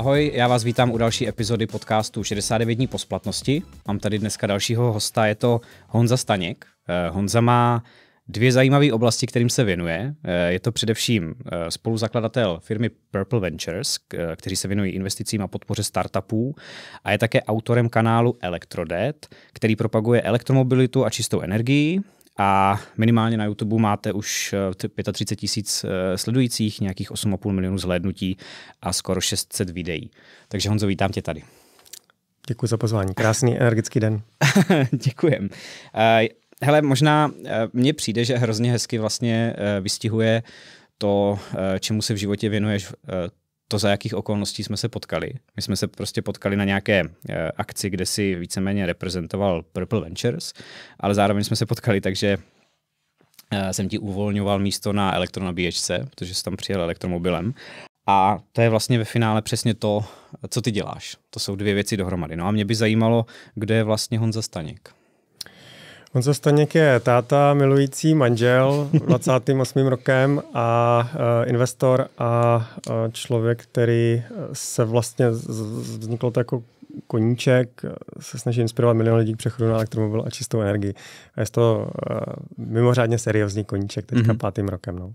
Ahoj, já vás vítám u další epizody podcastu 69 dní po splatnosti. Mám tady dneska dalšího hosta, je to Honza Staněk. Eh, Honza má dvě zajímavé oblasti, kterým se věnuje. Eh, je to především eh, spoluzakladatel firmy Purple Ventures, kteří se věnují investicím a podpoře startupů a je také autorem kanálu Electrodet, který propaguje elektromobilitu a čistou energii a minimálně na YouTube máte už 35 eh, tisíc eh, sledujících, nějakých 8,5 milionů zhlédnutí a skoro 600 videí. Takže Honzo, vítám tě tady. Děkuji za pozvání. Krásný, energický den. Děkujem. Eh, hele, možná mně přijde, že hrozně hezky vlastně vystihuje to, čemu se v životě věnuješ to, za jakých okolností jsme se potkali. My jsme se prostě potkali na nějaké eh, akci, kde si víceméně reprezentoval Purple Ventures, ale zároveň jsme se potkali, takže eh, jsem ti uvolňoval místo na elektronabíječce, protože jsi tam přijel elektromobilem. A to je vlastně ve finále přesně to, co ty děláš. To jsou dvě věci dohromady. No a mě by zajímalo, kde je vlastně Honza Staněk. Honza Staněk je táta, milující manžel, 28. rokem a e, investor a e, člověk, který e, se vlastně vznikl to jako koníček, se snaží inspirovat milion lidí k přechodu na elektromobil a čistou energii. A je to uh, mimořádně seriózní koníček teďka mm-hmm. pátým rokem. No.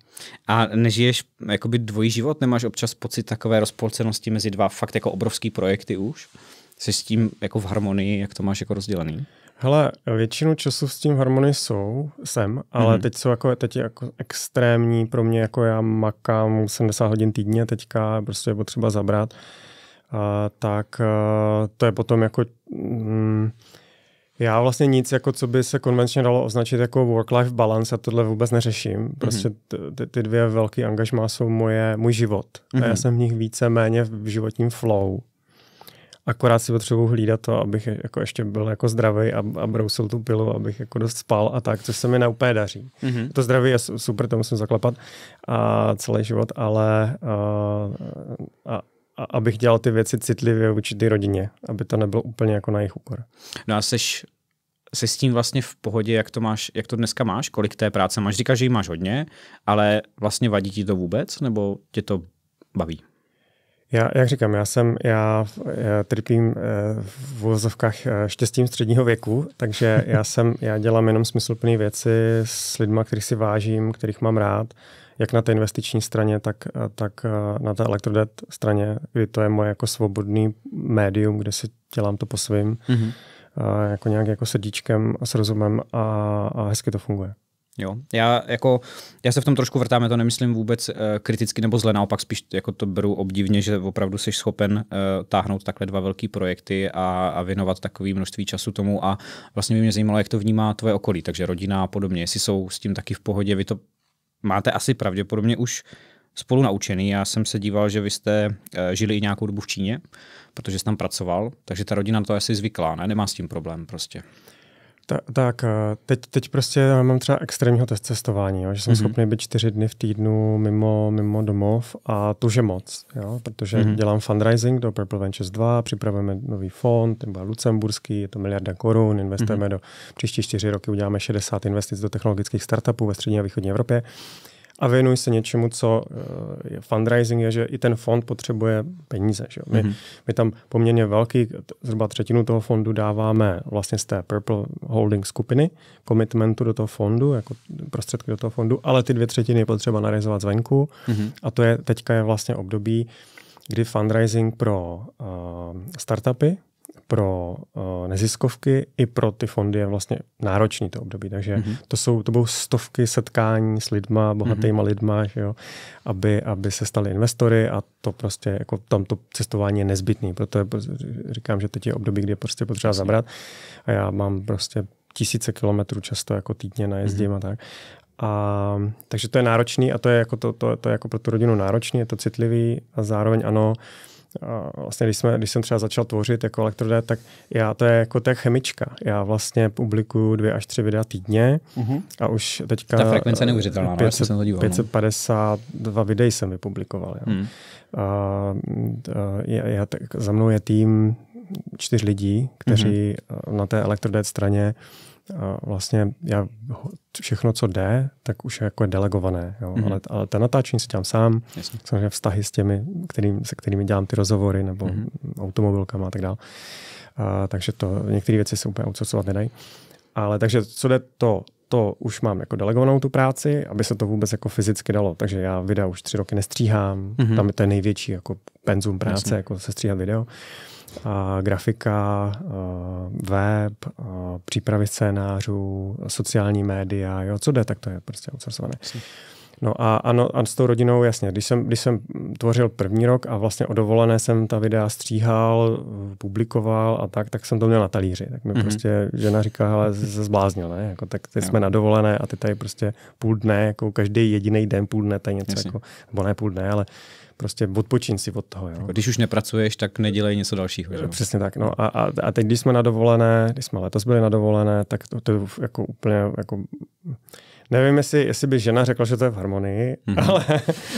A nežiješ jakoby dvojí život? Nemáš občas pocit takové rozpolcenosti mezi dva fakt jako obrovský projekty už? Jsi s tím jako v harmonii, jak to máš jako rozdělený? Hele, většinu času s tím harmonii jsou, jsem, ale mm-hmm. teď jsou jako, teď je jako extrémní pro mě, jako já makám 70 hodin týdně teďka, prostě je potřeba zabrat, a, tak a, eh, to je potom jako, mm, já vlastně nic, jako co by se konvenčně dalo označit jako work-life balance, a tohle vůbec neřeším. Mhm. Prostě ty, ty dvě velké angažmá jsou moje, můj život. Mm-hmm. A já mhm. jsem v nich více méně v životním flow. Akorát si potřebuji hlídat to, abych jako ještě byl jako zdravý a, a brousil tu pilu, abych jako dost spal a tak, což se mi neúplně daří. Mm-hmm. To zdraví je super, to musím zaklepat a celý život, ale a, a, a abych dělal ty věci citlivě vůči určitý rodině, aby to nebylo úplně jako na jejich úkor. No a seš se s tím vlastně v pohodě, jak to, máš, jak to dneska máš, kolik té práce máš. Říkáš, že ji máš hodně, ale vlastně vadí ti to vůbec, nebo tě to baví? Já, jak říkám, já jsem, já, já trpím eh, v úvozovkách eh, štěstím středního věku, takže já jsem, já dělám jenom smysluplné věci s lidmi, kterých si vážím, kterých mám rád, jak na té investiční straně, tak, eh, tak na té elektrodet straně, kdy to je moje jako svobodný médium, kde si dělám to po svým, mm-hmm. jako nějak jako srdíčkem a s rozumem a, a hezky to funguje. Jo, já, jako, já se v tom trošku vrtám, já to nemyslím vůbec uh, kriticky nebo zle, naopak spíš jako to beru obdivně, že opravdu jsi schopen uh, táhnout takhle dva velký projekty a, a věnovat takové množství času tomu a vlastně by mě zajímalo, jak to vnímá tvoje okolí, takže rodina a podobně, jestli jsou s tím taky v pohodě, vy to máte asi pravděpodobně už spolu naučený. Já jsem se díval, že vy jste eh, žili i nějakou dobu v Číně, protože jsi tam pracoval, takže ta rodina na to asi zvyklá, ne? Nemá s tím problém prostě. Ta, tak, eh, teď, teď prostě mám třeba extrémního test cestování, jo, že jsem mm-hmm. schopný být čtyři dny v týdnu mimo, mimo domov a to je moc, jo, protože mm-hmm. dělám fundraising do Purple Ventures 2, připravujeme nový fond, ten byl lucemburský, je to miliarda korun, investujeme mm-hmm. do příští čtyři roky, uděláme 60 investic do technologických startupů ve střední a východní Evropě. Uh, a věnuj se něčemu, co eh, je fundraising, je, že i ten fond potřebuje peníze. Že My, mm-hmm. my tam poměrně velký, zhruba třetinu toho fondu dáváme vlastně z té Purple Holding skupiny, komitmentu do toho fondu, jako prostředky do toho fondu, ale ty dvě třetiny je potřeba narizovat zvenku mm-hmm. a to je teďka je vlastně období, kdy fundraising pro uh, startupy, pro uh, neziskovky i pro ty fondy je vlastně náročný to období. Takže mm-hmm. to jsou to budou stovky setkání s lidma, bohatýma mm-hmm. lidma, že jo, aby, aby se stali investory a to prostě jako tam to cestování je nezbytný. Proto je, říkám, že teď je období, kdy je prostě potřeba Jasně. zabrat a já mám prostě tisíce kilometrů často jako týdně najezdím mm-hmm. a tak. A, takže to je náročný a to je jako, to, to, to je jako pro tu rodinu náročný, je to citlivý a zároveň ano, uh, vlastně když, jsme, když jsem třeba začal tvořit jako elektrode, tak já to je jako ta chemička. Já vlastně publikuju dvě až tři videa týdně uh-huh. a už teďka... Ta frekvence je neuvěřitelná, 500, no, jsem to díval, 552 no. videí jsem vypublikoval. Hmm. A, a, já, já, tak, za mnou je tým čtyř lidí, kteří uh-huh. na té elektrodet straně uh, vlastně já všechno, co jde, tak už je jako delegované. Jo? Mm-hmm. Ale, ale ten natáčení si dělám sám, Jasně. samozřejmě vztahy s těmi, kterým, se kterými dělám ty rozhovory nebo mm-hmm. automobilkama a tak dále. A, takže to některé věci se úplně outsourcovat nedají. Ale takže co jde to, to už mám jako delegovanou tu práci, aby se to vůbec jako fyzicky dalo. Takže já videa už tři roky nestříhám, mm-hmm. tam je to největší jako penzum práce, Jasně. jako se stříhat video grafika, web, přípravy scénářů, sociální média, jo, co jde, tak to je prostě outsourcované. Myslím. No a ano, a s tou rodinou, jasně, když jsem, když jsem tvořil první rok a vlastně odovolené jsem ta videa stříhal, publikoval a tak, tak jsem to měl na talíři. Tak mi mm-hmm. prostě žena říká, ale se zbláznil, ne? Jako, tak teď jsme na dovolené a ty tady prostě půl dne, jako každý jediný den půl dne, tady něco jasně. jako, nebo ne půl dne, ale prostě odpočin si od toho. Jo. Jako, když už nepracuješ, tak nedělej něco dalšího. Že? Přesně tak. No a, a, a, teď, když jsme na dovolené, když jsme letos byli na dovolené, tak to, to jako úplně jako Nevím, jestli, jestli by žena řekla, že to je v harmonii, mm-hmm. ale,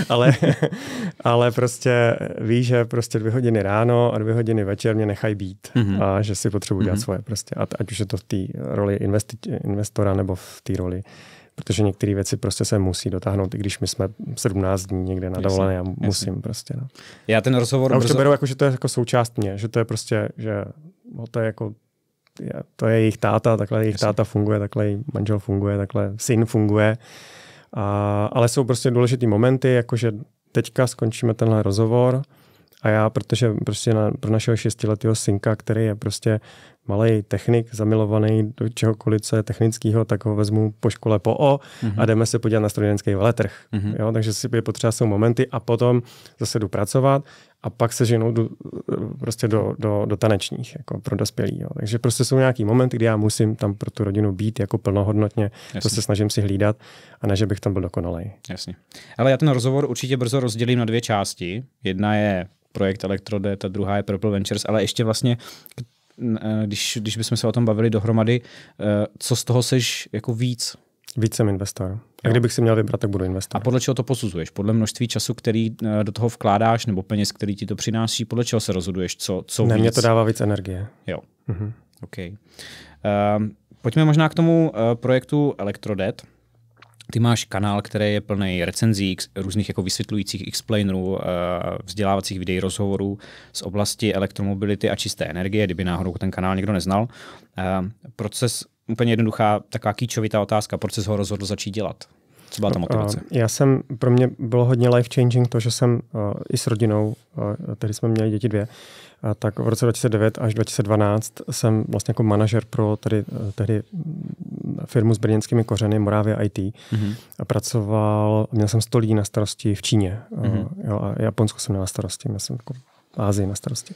ale, ale prostě ví, že prostě dvě hodiny ráno a dvě hodiny večer mě nechají být mm-hmm. a že si potřebuji dělat mm-hmm. svoje prostě. A, ať už je to v té roli investi- investora nebo v té roli protože některé věci prostě se musí dotáhnout, i když my jsme 17 dní někde na dovolené, já musím jasný. prostě. No. Já ten rozhovor... A už brzo... beru jako, že to je jako součást mě, že to je prostě, že no, to je jako to je jejich táta, takhle jejich táta funguje, takhle jejich manžel funguje, takhle syn funguje. A, ale jsou prostě důležitý momenty, jakože teďka skončíme tenhle rozhovor a já, protože prostě na, pro našeho šestiletého synka, který je prostě malý technik zamilovaný do čehokoliv, co je technického, tak ho vezmu po škole po O mm-hmm. a mhm. jdeme se podívat na strojenský veletrh. Mm-hmm. Jo, takže si je potřeba jsou momenty a potom zase jdu pracovat a pak se ženou do, prostě do, do, do tanečních, jako pro dospělí. Jo. Takže prostě jsou nějaký momenty, kdy já musím tam pro tu rodinu být jako plnohodnotně, Jasně. to se snažím si hlídat a ne, že bych tam byl dokonalej. Jasně. Ale já ten rozhovor určitě brzo rozdělím na dvě části. Jedna je projekt Electrode, ta druhá je Purple Ventures, ale ještě vlastně k Eh, když, když bychom se o tom bavili dohromady, eh, co z toho seš jako víc? Víc jsem investor. A kdybych si měl vybrat, tak budu investor. A podle čeho to posuzuješ? Podle množství času, který eh, do toho vkládáš, nebo peněz, který ti to přináší, podle čeho se rozhoduješ, co, co ne, víc? mě to dává víc energie. Jo. Mm-hmm. OK. Uh, pojďme možná k tomu uh, projektu Electrodet ty máš kanál, který je plný recenzí, různých jako vysvětlujících explainerů, eh, vzdělávacích videí, rozhovorů z oblasti elektromobility a čisté energie, kdyby náhodou ten kanál někdo neznal. Eh, proces, úplně jednoduchá, taková kýčovitá otázka, proč ho rozhodl začít dělat? Co byla ta no, eh, motivace? Já jsem, pro mě bylo hodně life-changing to, že jsem i s rodinou, tehdy jsme měli děti dvě, a tak v roce 2009 až 2012 jsem vlastně jako manažer pro tady tehdy firmu s brněnskými kořeny Moravia IT mm-hmm. a pracoval, měl jsem 100 lidí na starosti v Číně. Mm-hmm. Jo, a Japonsko jsem měl na starosti, měl jsem jako Ázii na starosti.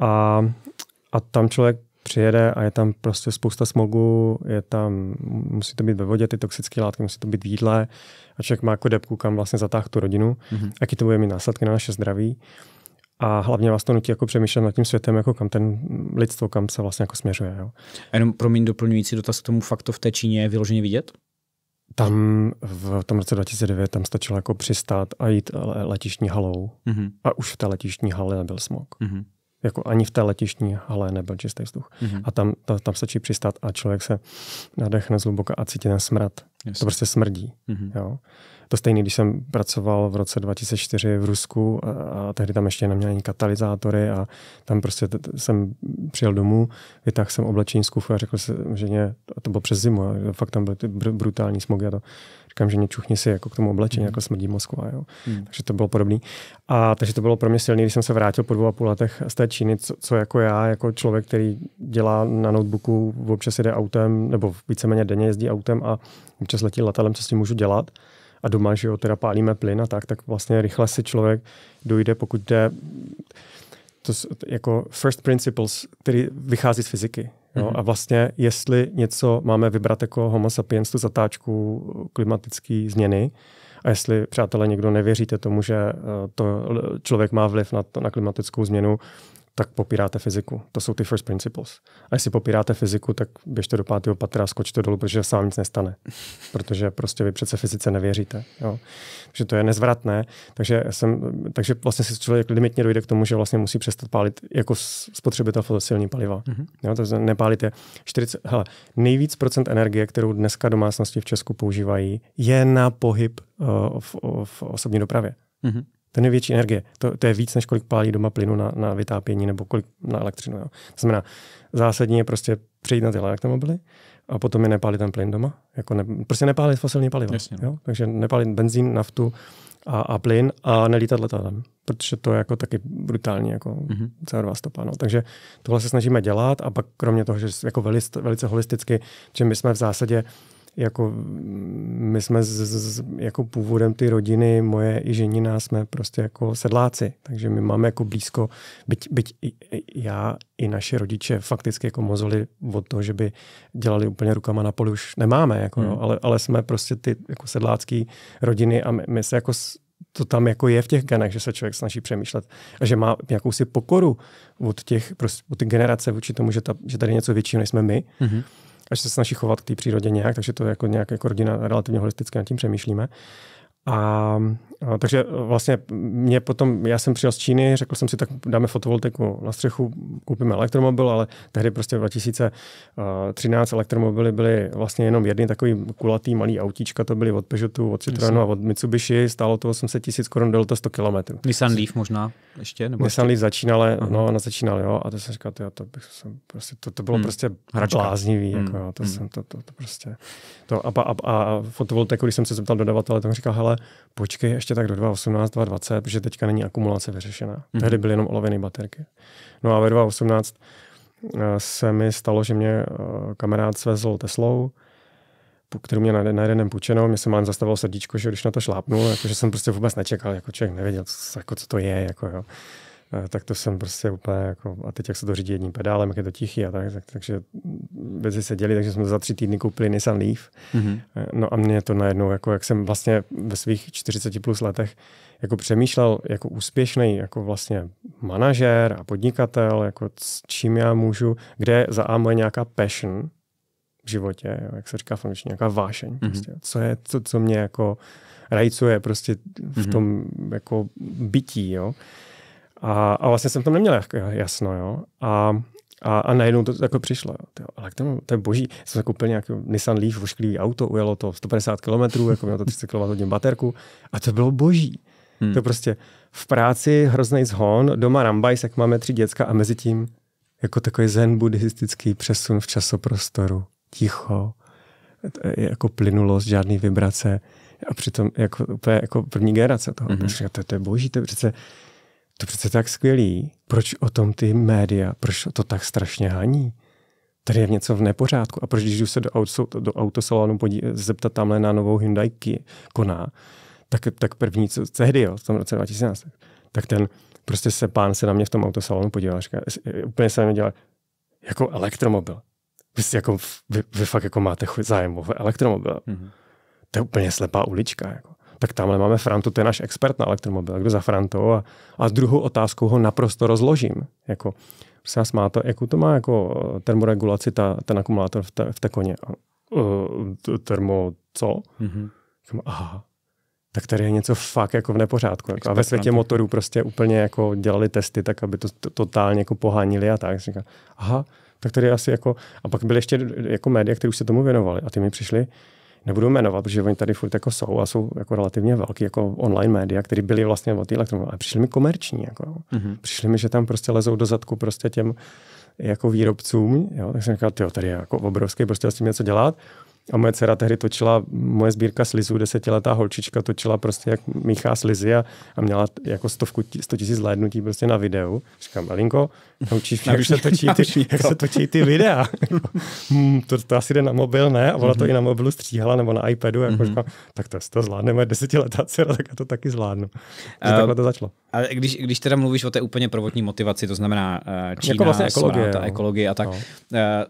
A, a tam člověk přijede a je tam prostě spousta smogu, je tam, musí to být ve vodě, ty toxické látky, musí to být v jídle a člověk má jako depku, kam vlastně zatáhnout tu rodinu, mm-hmm. jaký to bude mít následky na naše zdraví. Uh, a hlavně vás to nutí jako přemýšlet nad tím světem, jako kam ten lidstvo, kam se vlastně jako směřuje. Jo. A jenom promiň doplňující dotaz k tomu faktu v té Číně je vyloženě vidět? Tam v tom roce 2009 tam stačilo jako přistát a jít letištní halou. Mm-hmm. A už v té letištní hale nebyl smog. Mm-hmm jako ani v té letišní hale nebyl čistý vzduch. Mm-hmm. A tam, ta, tam stačí přistát a člověk se nadechne zhluboka a cítí ten smrad. Yes. To prostě smrdí. Mm-hmm. Jo. To stejné, když jsem pracoval v roce 2004 v Rusku a, a tehdy tam ještě neměl ani katalyzátory a tam prostě t- jsem přijel domů, vytáhl jsem oblečení z kufu a řekl jsem, že mě, to bylo přes zimu, a fakt tam byly ty br- brutální smogy a to Říkám, že mě si jako k tomu oblečení, mm. jako smrdí Moskva. Jo. Mm. Takže to bylo podobné. A takže to bylo pro mě silné, když jsem se vrátil po dvou a půl letech z té Číny, co, co jako já, jako člověk, který dělá na notebooku, občas jede autem, nebo víceméně denně jezdí autem a občas letí letadlem, co s tím můžu dělat a doma, že jo, teda pálíme plyn a tak, tak vlastně rychle si člověk dojde, pokud jde to jako first principles, který vychází z fyziky. No, mhm. A vlastně, jestli něco máme vybrat jako homo sapiens, tu zatáčku eh, klimatické změny, a jestli, přátelé, někdo nevěříte tomu, že eh, to člověk má vliv na, to, na klimatickou změnu, tak popíráte fyziku. To jsou ty first principles. A jestli popíráte fyziku, tak běžte do pátého patra a skočte dolů, protože se vám nic nestane. Protože prostě vy přece fyzice nevěříte. Jo. Takže to je nezvratné. Takže, jsem, takže vlastně si člověk limitně dojde k tomu, že vlastně musí přestat pálit jako spotřebitel fosilní paliva. Mm-hmm. Jo, takže nepálit je 40, hele, nejvíc procent energie, kterou dneska domácnosti v Česku používají, je na pohyb uh, v, v osobní dopravě. Mm-hmm. To je největší energie. To, to je víc, než kolik pálí doma plynu na, na vytápění nebo kolik na elektřinu. Jo. To znamená, zásadní je prostě přejít na ty elektromobily a potom je nepálit ten plyn doma. Jako ne, prostě nepálit fosilní paliva. Jasně. No. Jo? Takže nepálit benzín, naftu a, a plyn a nelítat letadlem, protože to je jako taky brutální jako mm-hmm. CO2 stopa. No. Takže tohle se snažíme dělat a pak kromě toho, že jako velice, velice holisticky, že my jsme v zásadě jako my jsme z, z, jako původem ty rodiny, moje i ženina, jsme prostě jako sedláci, takže my máme jako blízko, byť, byť i, i já i naše rodiče fakticky jako mozoli od toho, že by dělali úplně rukama na poli, už nemáme, jako, hmm. no, ale, ale jsme prostě ty jako sedlácký rodiny a my, my se jako to tam jako je v těch genech, že se člověk snaží přemýšlet a že má jakousi pokoru od těch, prostě, od ty generace vůči tomu, že, ta, že tady něco většího než jsme my. Mm-hmm a že se snaží chovat k té přírodě nějak, takže to jako nějak jako rodina relativně holisticky nad tím přemýšlíme. A takže e, vlastně mě potom, já jsem přijel z Číny, řekl jsem si, tak dáme fotovoltaiku na střechu, koupíme elektromobil, ale tehdy prostě v 2013 e, elektromobily byly vlastně jenom jedny takový kulatý malý autíčka, to byly od Peugeotu, od Citroenu a od Mitsubishi, stálo to 800 tisíc korun, bylo to 100 kilometrů. Nissan Leaf možná ještě? Nebo Nissan Leaf začínal, no ona začínal, jo, a to jsem říkal, to, to, bych, jsem prostě, to, to bylo hmm. prostě Hračka. bláznivý, hmm. jako, jo, to hmm. jsem, to, to, to prostě, to, a, a, a, a fotovoltaiku, když jsem se zeptal dodavatele, tak říkal, hele, počkej, ještě ještě prostě tak do 2018, 2020, protože teďka není akumulace vyřešená. Mm-hmm. Tehdy byly jenom olověné baterky. No a ve 2018 eh, se mi stalo, že mě eh, kamarád svezl Teslou, kterou mě na, jeden den půjčenou, mě se mám zastavilo srdíčko, že když na to šlápnul, jakože jsem prostě vůbec nečekal, jako člověk nevěděl, co, jako, co to je, jako jo. Eh, tak to jsem prostě úplně jako, a teď jak se to řídí jedním pedálem, jak je to tichý a tak, tak takže věci se děli, takže jsme za tři týdny koupili Nissan Leaf. Mm-hmm. No a mě to najednou, jako jak jsem vlastně ve svých 40 plus letech jako přemýšlel jako úspěšný jako vlastně manažer a podnikatel, jako s čím já můžu, kde za A moje nějaká passion v životě, jak se říká v nějaká vášeň, mm-hmm. prostě, co je to, co mě jako rajcuje prostě v mhm. tom mm-hmm. jako bytí, jo a, a vlastně jsem tam neměl jako jasno, jo. A, a, a najednou to jako přišlo. Jo. Tyjo, ale to, to je boží. Jsem se koupil nějaký Nissan Leaf, ošklivý auto, ujelo to 150 km, jako mělo to 30 kWh baterku a to bylo boží. Hmm. To prostě v práci hrozný zhon, doma rambajs, jak máme tři děcka a mezi tím jako takový zen buddhistický přesun v časoprostoru. Ticho, jako plynulost, žádný vibrace a přitom jako, úplně jako první generace toho. Mm-hmm. To, to, je boží, to je přece to přece tak skvělý. Proč o tom ty média, proč to tak strašně haní? Tady je něco v nepořádku. A proč, když jdu se do, auto, do autosalonu podí, zeptat tamhle na novou Hyundai koná, tak, tak první, co tehdy, v tom roce 2011, tak ten prostě se pán se na mě v tom autosalonu podíval říká, e, úplně se na mě dělal, jako elektromobil. Vy, jako, vy, vy fakt jako máte zájem o elektromobil. Mm-hmm. To je úplně slepá ulička. Jako tak tamhle máme Frantu, to je náš expert na elektromobil, kdo za Frantou a, a s druhou otázkou ho naprosto rozložím. Jako, se nás má to, jakou to má jako eh, termoregulaci ta, ten akumulátor v té, v té koně? Uh, termo co? Mm-hmm. Aha, tak tady je něco fakt jako v nepořádku. Jako. A ve světě motorů prostě úplně jako dělali testy tak, aby to totálně jako pohánili a tak. Říkám, aha, tak tady asi jako... A pak byly ještě jako média, které už se tomu věnovali. A ty mi přišli, nebudu jmenovat, protože oni tady furt jako jsou a jsou jako relativně velký jako online média, které byly vlastně od elektronu. A přišli mi komerční. Jako, mm-hmm. Přišli mi, že tam prostě lezou do zadku prostě těm jako výrobcům. Jo? Tak jsem říkal, tady je jako obrovský, prostě s tím něco dělat. A moje dcera tehdy točila, moje sbírka slizů, desetiletá holčička točila prostě, jak míchá slizy a, a měla jako stovku, sto tisíc zhlédnutí prostě na videu. Říkám, Alinko, naučíš mě, jak se točí ty, jak se točí ty videa. hmm, to, to, asi jde na mobil, ne? A ona to mhm. i na mobilu stříhala nebo na iPadu. Jako mhm. říkám, tak to, to moje desetiletá dcera, tak já to taky zvládnu. Takže uh, takhle to začalo. A když, když teda mluvíš o té úplně prvotní motivaci, to znamená uh, Čína, jako vlastně ekologie, ta ekologie a tak, no. uh,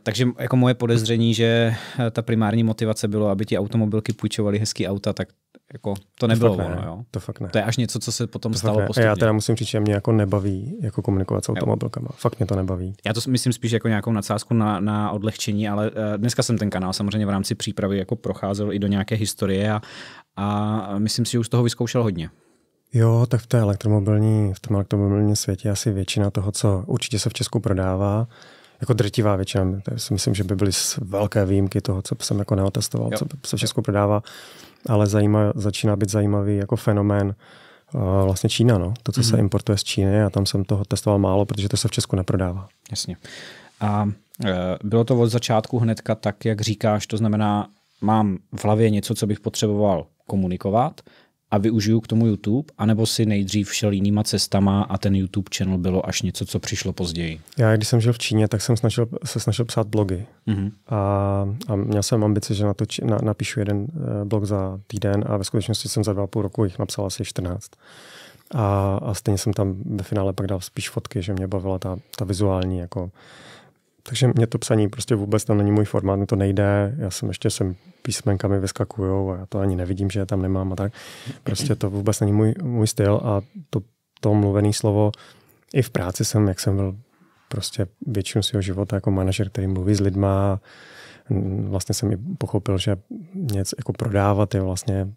takže jako moje podezření, že eh, ta primární motivace bylo, aby ti automobilky půjčovaly hezký auta, tak jako to nebylo to fakt ne, ono, jo? To fakt ne. To je až něco, co se potom to stalo ne. postupně. Já teda musím říct, že mě jako nebaví jako komunikovat s automobilkama. Jo. Fakt mě to nebaví. Já to myslím spíš jako nějakou nadsázku na, na odlehčení, ale uh, dneska jsem ten kanál samozřejmě v rámci přípravy jako procházel i do nějaké historie a, a myslím si, že už toho vyzkoušel hodně. Jo, tak v té elektromobilní, v tom elektromobilním světě asi většina toho, co určitě se v Česku prodává, jako drtivá většina, to si myslím, že by byly velké výjimky toho, co jsem jako neotestoval, jo. co se v Česku prodává, ale zajíma, začíná být zajímavý jako fenomén eh, vlastně Čína, no. to, co mm. se mhm. importuje z Číny a tam jsem toho testoval málo, protože to se v Česku neprodává. Jasně. A eh, bylo to od začátku hnedka tak, jak říkáš, to znamená, mám v hlavě něco, co bych potřeboval komunikovat, a využiju k tomu YouTube, anebo si nejdřív šel jinýma cestama a ten YouTube channel bylo až něco, co přišlo později? Já, když jsem žil v Číně, tak jsem snažil, se snažil psát blogy. Mm-hmm. A, a měl jsem ambici, že na to, na, napíšu jeden eh, blog za týden a ve skutečnosti jsem za dva půl roku jich napsal asi 14. A, a stejně jsem tam ve finále pak dal spíš fotky, že mě bavila ta, ta vizuální jako takže mě to psaní prostě vůbec to není můj formát, mi to nejde. Já jsem ještě jsem písmenka mi vyskakují a já to ani nevidím, že je tam nemám a tak. Prostě to vůbec není můj, můj styl a to, to mluvené slovo i v práci jsem, jak jsem byl prostě většinu svého života jako manažer, který mluví s lidma. Vlastně jsem i pochopil, že něco jako prodávat je vlastně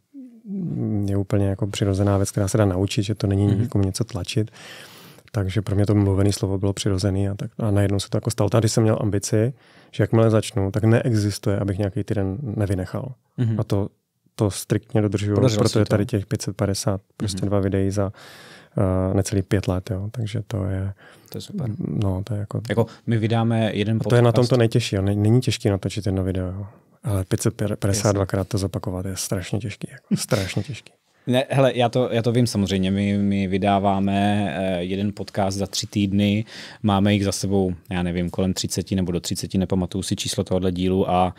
je úplně jako přirozená věc, která se dá naučit, že to není mm-hmm. nikomu něco tlačit. Uh, takže pro mě to mluvené slovo bylo přirozené a, tak, a najednou se to jako stalo. Tady jsem měl ambici, že jakmile začnu, tak neexistuje, abych nějaký týden nevynechal. Mm-hmm. A to, to striktně dodržuju, Podařil Protože tady těch 550, prostě mm-hmm. dva videí za uh, necelý pět let, jo. takže to je... To je super. No, to je jako... Jako my vydáme jeden podcast. A to je na tom to nejtěžší, jo. není těžké natočit jedno video, jo. ale 552 krát to zopakovat je strašně těžký, jako, strašně těžký. Ne, hele, já to, já to vím samozřejmě. My, my vydáváme eh, jeden podcast za tři týdny, máme jich za sebou, já nevím, kolem 30 nebo do 30, nepamatuju si číslo tohohle dílu a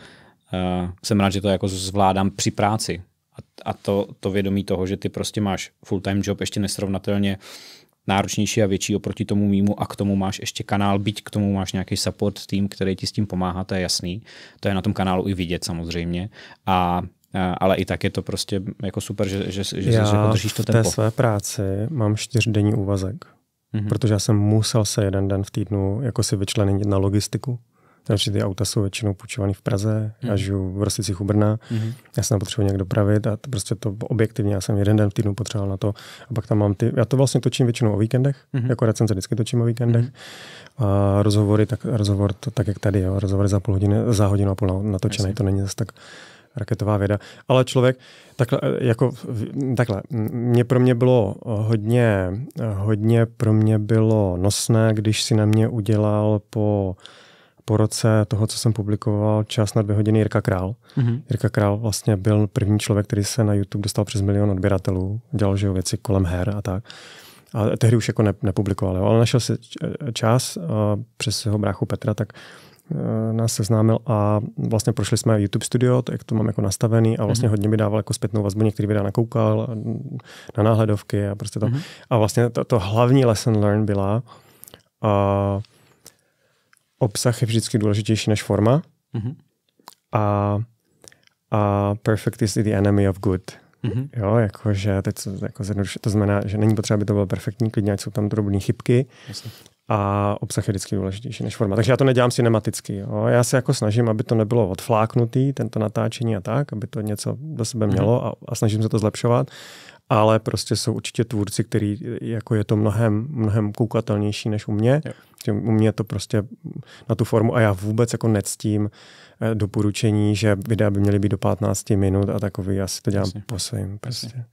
a eh, jsem rád, že to jako zvládám při práci. A, a to, to vědomí toho, že ty prostě máš full-time job ještě nesrovnatelně náročnější a větší oproti tomu mýmu a k tomu máš ještě kanál, byť k tomu máš nějaký support tým, který ti s tím pomáhá, to je jasný. To je na tom kanálu i vidět samozřejmě. A ale i tak je to prostě jako super, že, že, že, já že podržíš jako to tempo. v té své práci mám čtyřdenní úvazek, mm-hmm. protože já jsem musel se jeden den v týdnu jako si vyčlenit na logistiku. Takže ty auta jsou většinou půjčované v Praze, mm. já žiju v Rosicích u Brna, mm. já jsem potřeboval nějak dopravit a to prostě to objektivně, já jsem jeden den v týdnu potřeboval na to. A pak tam mám ty, já to vlastně točím většinou o víkendech, mm. jako recenze vždycky točím o víkendech. Mm. A rozhovory, tak, rozhovor to, tak jak tady, jo, rozhovory za půl hodiny, za hodinu a půl natočené, to není zase tak raketová věda. Ale člověk, takhle, eh, jako, mm, takhle, mm, mě pro mě bylo eh, hodně, eh, hodně pro mě bylo nosné, když si na mě udělal po po roce toho, co jsem publikoval, čas na dvě hodiny Jirka Král. Mm-hmm. Jirka Král vlastně byl první člověk, který se na YouTube dostal přes milion odběratelů, dělal že věci kolem her a tak. A tehdy už jako ne, nepublikoval, jo. ale našel si čas uh, přes jeho bráchu Petra, tak uh, Eh, nás seznámil a vlastně prošli jsme YouTube Studio, tak to mám jako nastavený a vlastně mm-hmm. hodně mi dával jako zpětnou vazbu, některý videa nakoukal na náhledovky a prostě to. Mm-hmm. A vlastně to, to hlavní lesson learn byla a obsah je vždycky důležitější než forma mm-hmm. a, a perfect is the enemy of good. Mm-hmm. Jo, jakože teď jako to znamená, že není potřeba, aby to bylo perfektní, klidně, ať jsou tam drobné chybky, Jasně a obsah je vždycky důležitější než forma. Takže já to nedělám cinematicky. Jo. Já se jako snažím, aby to nebylo odfláknutý, tento natáčení a tak, aby to něco do sebe mhm. mělo a, a snažím se to zlepšovat. Ale prostě jsou určitě tvůrci, který jako je to mnohem, mnohem koukatelnější než u mě. Jo. U mě to prostě na tu formu a já vůbec jako nectím uh, Eh, doporučení, že videa by měly být do 15 minut a takový, já si to dělám Jasně. po svým. Prostě.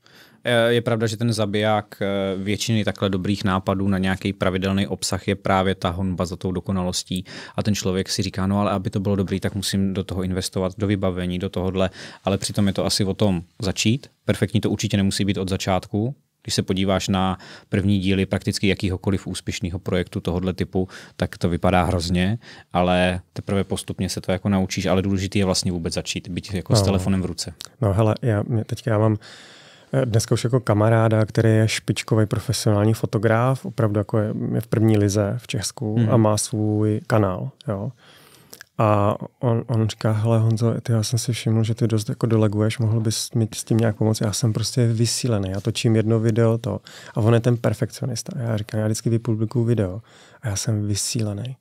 Eh, je pravda, že ten zabiják eh, většiny takhle dobrých nápadů na nějaký pravidelný obsah je právě ta honba za tou dokonalostí a ten člověk si říká, no ale aby to bylo dobrý, tak musím do toho investovat, do vybavení, do tohohle, ale přitom je to asi o tom začít. Perfektní to určitě nemusí být od začátku, když se podíváš na první díly prakticky jakýhokoliv úspěšného projektu tohohle typu, tak to vypadá hrozně, ale teprve postupně se to jako naučíš, ale důležité je vlastně vůbec začít, být jako no. s telefonem v ruce. No hele, já, teď já mám eh, dneska už jako kamaráda, který je špičkový profesionální fotograf, opravdu jako je, je v první lize v Česku hmm. a má svůj kanál. Jo. A on, on říká, hele Honzo, ty já jsem si všiml, že ty dost jako deleguješ, mohl bys mi s tím nějak pomoci. Já jsem prostě vysílený, já točím jedno video to. A on je ten perfekcionista. Já říkám, já vždycky vypublikuju video a já jsem vysílený.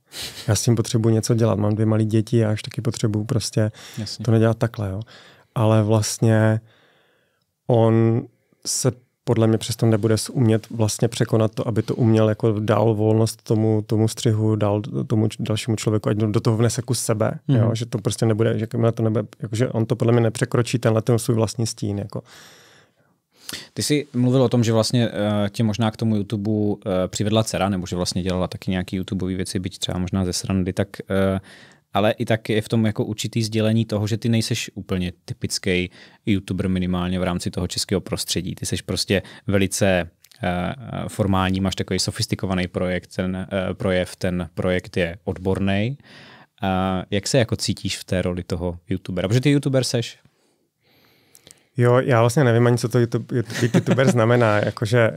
Já s tím potřebuji něco dělat. Mám dvě malé děti, já už taky potřebuju prostě Jasně. to nedělat takhle. Jo. Ale vlastně on se podle mě přesto nebude umět vlastně překonat to, aby to uměl jako dál volnost tomu, tomu střihu, dál tomu dalšímu člověku, ať do toho vnese kus sebe, mm. jo, mhm. že to prostě nebude, že to nebude, jakože on to podle mě nepřekročí tenhle ten svůj vlastní stín. Jako. Ty jsi mluvil o tom, že vlastně eh, tě možná k tomu YouTube eh, přivedla dcera, nebo že vlastně dělala taky nějaký YouTubeové věci, byť třeba možná ze srandy, tak eh, ale i tak je v tom jako určitý sdělení toho, že ty nejseš úplně typický youtuber minimálně v rámci toho českého prostředí. Ty seš prostě velice uh, formální, máš takový sofistikovaný projekt, ten uh, projev, ten projekt je odborný. Uh, jak se jako cítíš v té roli toho youtubera? Protože ty youtuber seš. Jo, já vlastně nevím ani, co to YouTube, YouTuber znamená. Jakože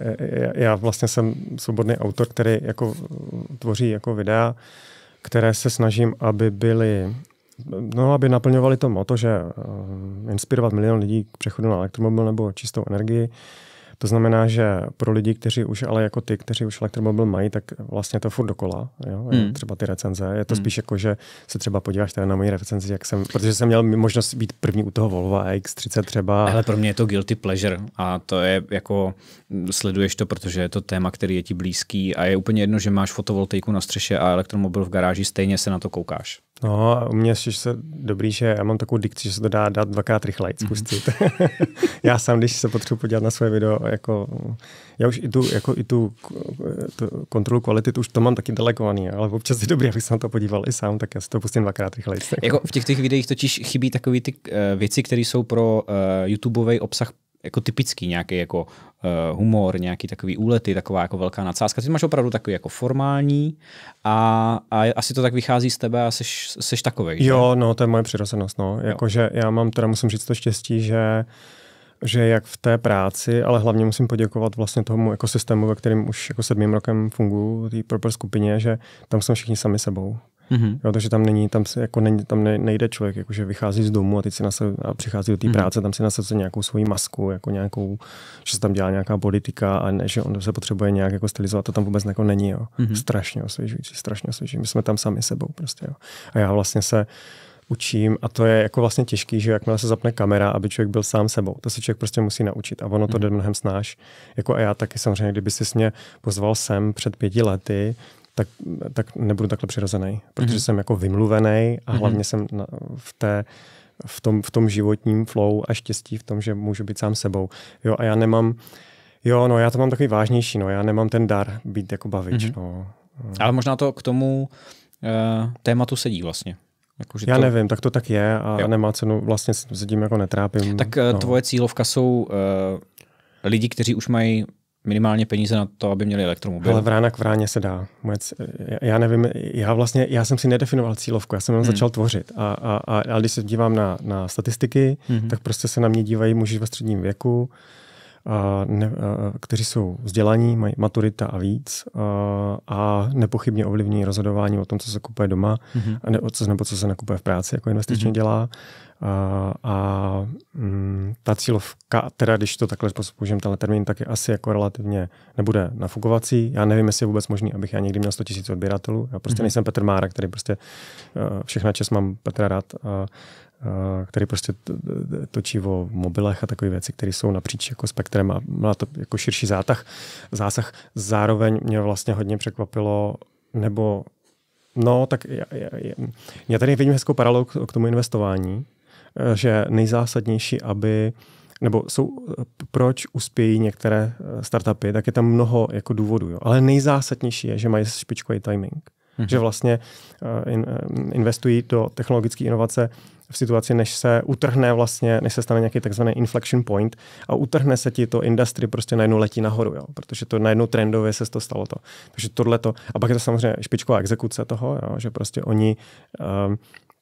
já vlastně jsem svobodný autor, který jako tvoří jako videa. Uh, které se snažím, aby byly No, aby naplňovali to moto, že uh, inspirovat milion lidí k přechodu na elektromobil nebo čistou energii, to znamená, že pro lidi, kteří už ale jako ty, kteří už elektromobil mají, tak vlastně to furt dokola, jo? Mm. třeba ty recenze. Je to mm. spíš jako, že se třeba podíváš tady na moji recenzi, jak jsem, protože jsem měl možnost být první u toho Volvo X30 třeba. Ale pro mě je to guilty pleasure a to je jako, sleduješ to, protože je to téma, který je ti blízký a je úplně jedno, že máš fotovoltaiku na střeše a elektromobil v garáži, stejně se na to koukáš. No a u mě je se dobrý, že já mám takovou dikci, že se to dá dát dvakrát rychleji, zkusit. Mhm. mm já sám, když se potřebuji podívat na své video, jako, já už i tu, jako i tu, tu kontrolu kvality, tu už to mám taky delegovaný, ale občas je dobrý, abych se na to podíval i sám, tak já si to pustím dvakrát rychleji. Jako v těch, těch videích totiž chybí takové ty uh, věci, které jsou pro uh, eh, YouTubeový obsah jako typický nějaký jako uh, humor, nějaký takový úlety, taková jako velká nadsázka. Ty máš opravdu takový jako formální a, a asi to tak vychází z tebe a jsi takový. Jo, Že? Jo, no to je moje přirozenost. No. Jakože já mám, teda musím říct to štěstí, že že jak v té práci, ale hlavně musím poděkovat vlastně tomu ekosystému, jako ve kterém už jako sedmým rokem funguji, té proper skupině, že tam jsme všichni sami sebou. Mm-hmm. Jo, takže tam není, tam, se, jako není, tam nejde člověk, jakože vychází z domu a teď si nasa, a přichází do té mm-hmm. tam si nasadí nějakou svoji masku, jako nějakou, že se tam dělá nějaká politika a ne, že on se potřebuje nějak jako stylizovat, to tam vůbec jako není. Jo. Mm-hmm. Strašně osvěžující, strašně osvěžující. My jsme tam sami sebou prostě. Jo. A já vlastně se učím a to je jako vlastně těžký, že jakmile se zapne kamera, aby člověk byl sám sebou. To se člověk prostě musí naučit a ono to mm-hmm. jde mnohem snáš. Jako a já taky samozřejmě, kdyby si mě pozval sem před pěti lety, tak, tak nebudu takhle přirozený, protože mm-hmm. jsem jako vymluvený a mhm. hlavně mm-hmm. jsem na, v té v tom, v tom životním flow a štěstí v tom, že můžu být sám sebou. Jo, a já nemám, jo, no já to mám takový vážnější, no já nemám ten dar být jako bavič, mm-hmm. no. Ale možná to k tomu uh, tématu sedí vlastně. Jako, že Já to... nevím, tak to tak je a jo. nemá cenu, vlastně se tím jako netrápím. Tak eh, no. tvoje cílovka jsou uh, lidi, kteří už mají minimálně peníze na to, aby měli elektromobil. Ale vrána k vráně se dá. já nevím, já vlastně, já jsem si nedefinoval cílovku, já jsem jenom hmm. začal tvořit. A, a, a, a když se dívám na, na statistiky, hmm. tak prostě se na mě dívají muži ve středním věku, a ne, a, kteří jsou vzdělaní, mají maturita a víc a, a nepochybně ovlivní rozhodování o tom, co se kupuje doma, mm-hmm. a ne, co, nebo co se nakupuje v práci, jako investičně mm-hmm. dělá. A, a mm, ta cílovka, teda když to takhle použijeme tenhle termín, tak je asi jako relativně nebude nafukovací. Já nevím, jestli je vůbec možný, abych já někdy měl 100 000 odběratelů. Já prostě mm-hmm. nejsem Petr Mára, který prostě eh, všechna čas mám Petra rád, a, který prostě točí o mobilech a takové věci, které jsou napříč jako spektrem a má to jako širší zátah, zásah. Zároveň mě vlastně hodně překvapilo, nebo No, tak já, já, já, já tady vidím hezkou paralelu k, k tomu investování, Eh, že nejzásadnější, aby nebo jsou, eh, proč uspějí některé eh, startupy, tak je tam mnoho jako důvodů. Jo. Ale nejzásadnější je, že mají špičkový timing. Mm-hmm. Že vlastně in, investují do technologické inovace v situaci, než se utrhne vlastně, než se stane nějaký takzvaný inflection point a utrhne se ti to industry prostě najednou letí nahoru, jo, protože to najednou trendově se to stalo to. Takže tohle to, a pak je to samozřejmě špičková exekuce toho, jo, že prostě oni um,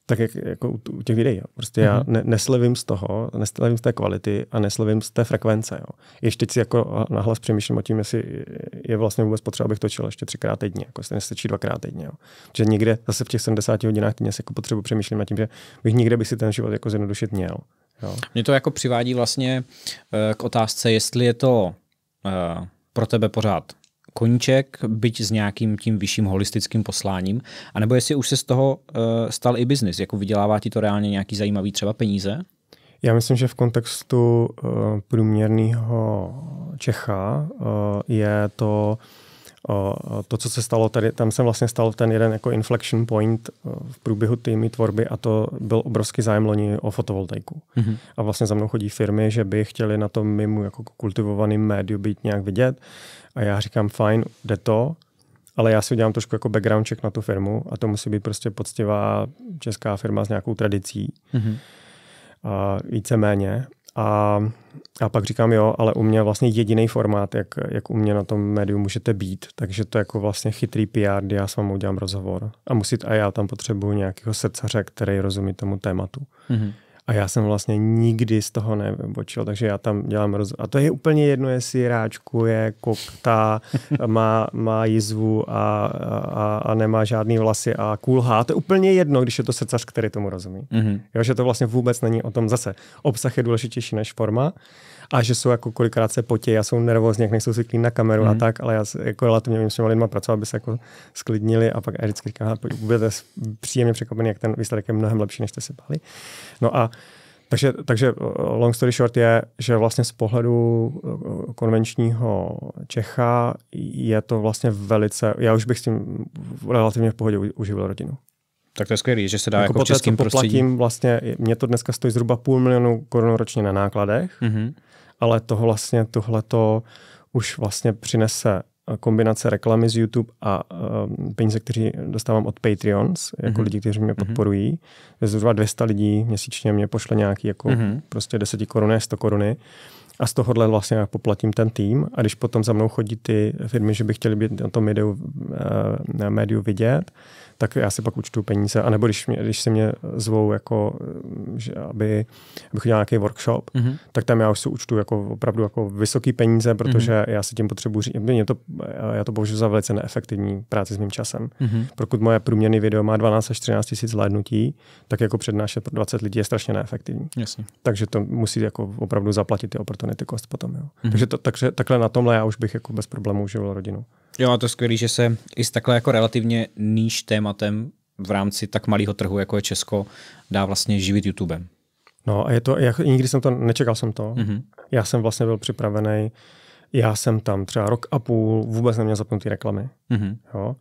tak jak, jako u těch videí. Jo. Prostě mm-hmm. já mhm. ne, neslevím z toho, neslevím z té kvality a neslevím z té frekvence. Jo. Ještě si jako nahlas přemýšlím o tím, jestli je vlastně vůbec potřeba, abych točil ještě třikrát týdně, jako jestli nestačí dvakrát týdně. Že někde zase v těch 70 hodinách týdně se jako potřebu přemýšlím nad tím, že bych někde by si ten život jako zjednodušit měl. Jo. Mě to jako přivádí vlastně eh, k otázce, jestli je to eh, pro tebe pořád koníček, byť s nějakým tím vyšším holistickým posláním, anebo jestli už se z toho eh, stal i biznis, jako vydělává ti to reálně nějaký zajímavý třeba peníze? Já myslím, že v kontextu eh, průměrného Čecha eh, je to to, co se stalo tady, tam se vlastně stal ten jeden jako inflection point v průběhu týmy tvorby a to byl obrovský zájem loni o fotovoltaiku. Mm-hmm. A vlastně za mnou chodí firmy, že by chtěli na tom mimo jako kultivovaným médiu být nějak vidět a já říkám fajn, jde to, ale já si udělám trošku jako background check na tu firmu a to musí být prostě poctivá česká firma s nějakou tradicí. Mm-hmm. A víceméně. A, a pak říkám, jo, ale u mě vlastně jediný formát, jak, jak u mě na tom médiu můžete být, takže to je jako vlastně chytrý PR, kdy já s vámi udělám rozhovor a musí, a já tam potřebuju nějakého srdcaře, který rozumí tomu tématu. Mm-hmm. A já jsem vlastně nikdy z toho nevybočil, takže já tam dělám roz... A to je úplně jedno, jestli ráčku je kokta, má, má jizvu a, a, a nemá žádný vlasy a kulhá. To je úplně jedno, když je to srdcař, který tomu rozumí. Mm-hmm. Jo, že to vlastně vůbec není o tom zase. Obsah je důležitější než forma a že jsou jako kolikrát se potí a jsou nervózní, jak nejsou zvyklí na kameru mm. a mhm. tak, ale já jako relativně s těma lidma pracovat, aby se jako sklidnili a pak já vždycky říkám, budete příjemně překvapený, jak ten výsledek je mnohem lepší, než jste si báli. No a takže, takže long story short je, že vlastně z pohledu konvenčního Čecha je to vlastně velice, já už bych s tím relativně v pohodě uživil rodinu. Tak to je skvělý, že se dá jako, jako v Poté prostředí. Poplatím vlastně, mě to dneska stojí zhruba půl milionu korun ročně na nákladech. Mm-hmm ale toho vlastně, tohleto už vlastně přinese eh, kombinace reklamy z YouTube a uh, peníze, kteří dostávám od Patreons, jako mm-hmm. lidi, kteří mě mhm. podporují. Mm-hmm. Zhruba 200 lidí měsíčně mě pošle nějaký jako mm-hmm. prostě 10 koruny, 100 koruny. A z tohohle vlastně já poplatím ten tým a když potom za mnou chodí ty firmy, že by chtěli být na tom videu, uh, na médiu vidět, tak já si pak účtu peníze. A nebo když, mě, když se mě zvou, jako, mm, že aby, abych dělal nějaký workshop, mm-hmm. tak tam já už si účtu jako opravdu jako vysoký peníze, protože mm-hmm. já si tím potřebuji říct. Mě to, já to považuji za velice neefektivní práci s mým časem. Mm-hmm. Pokud moje průměrný video má 12 až 13 tisíc zhlédnutí, tak jako přednášet pro 20 lidí je strašně neefektivní. Jasně. Takže to musí jako opravdu zaplatit ty opportunity cost potom. Jo. Mm-hmm. Takže, to, takže takhle na tomhle já už bych jako bez problémů uživil rodinu. Jo, a to je skvělé, že se i z takhle jako relativně níž téma tématem v rámci tak malého trhu, jako je Česko, dá vlastně živit YouTubem. No a je to, já nikdy jsem to, nečekal jsem to. Mm-hmm. Já jsem vlastně byl připravený, já jsem tam třeba rok a půl vůbec neměl zapnutý reklamy. Mm-hmm. Jo?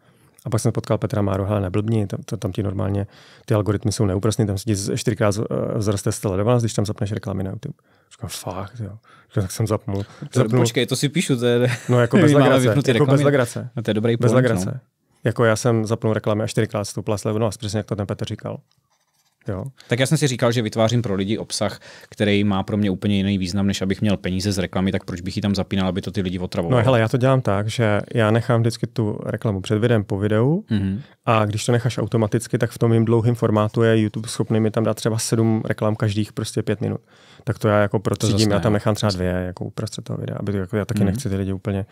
A pak jsem potkal Petra Máru, hele, neblbni, tam, tam ti normálně ty algoritmy jsou neúprostné, tam se ti čtyřikrát eh, vzroste sledovanost, když tam zapneš reklamy na YouTube. Říkám, fakt, jo. Tak jsem zapnul. To, zapnul. Počkej, to si píšu, to je... No, jako bez legrace. Jako bez legrace. A no, to je dobrý point, bez legrace. No. Jako já jsem zapnul reklamy a čtyřikrát stoupla slevu, no a přesně jak to ten Petr říkal. Jo. Tak já jsem si říkal, že vytvářím pro lidi obsah, který má pro mě úplně jiný význam, než abych měl peníze z reklamy, tak proč bych ji tam zapínal, aby to ty lidi otravovalo? No hele, já to dělám tak, že já nechám vždycky tu reklamu před videem po videu mm-hmm. a když to necháš automaticky, tak v tom jim dlouhém formátu je YouTube schopný mi tam dát třeba sedm reklam každých prostě pět minut. Tak to já jako protřídím, já tam nechám třeba dvě jako uprostřed toho videa, aby to jako já taky mm-hmm. nechci ty lidi úplně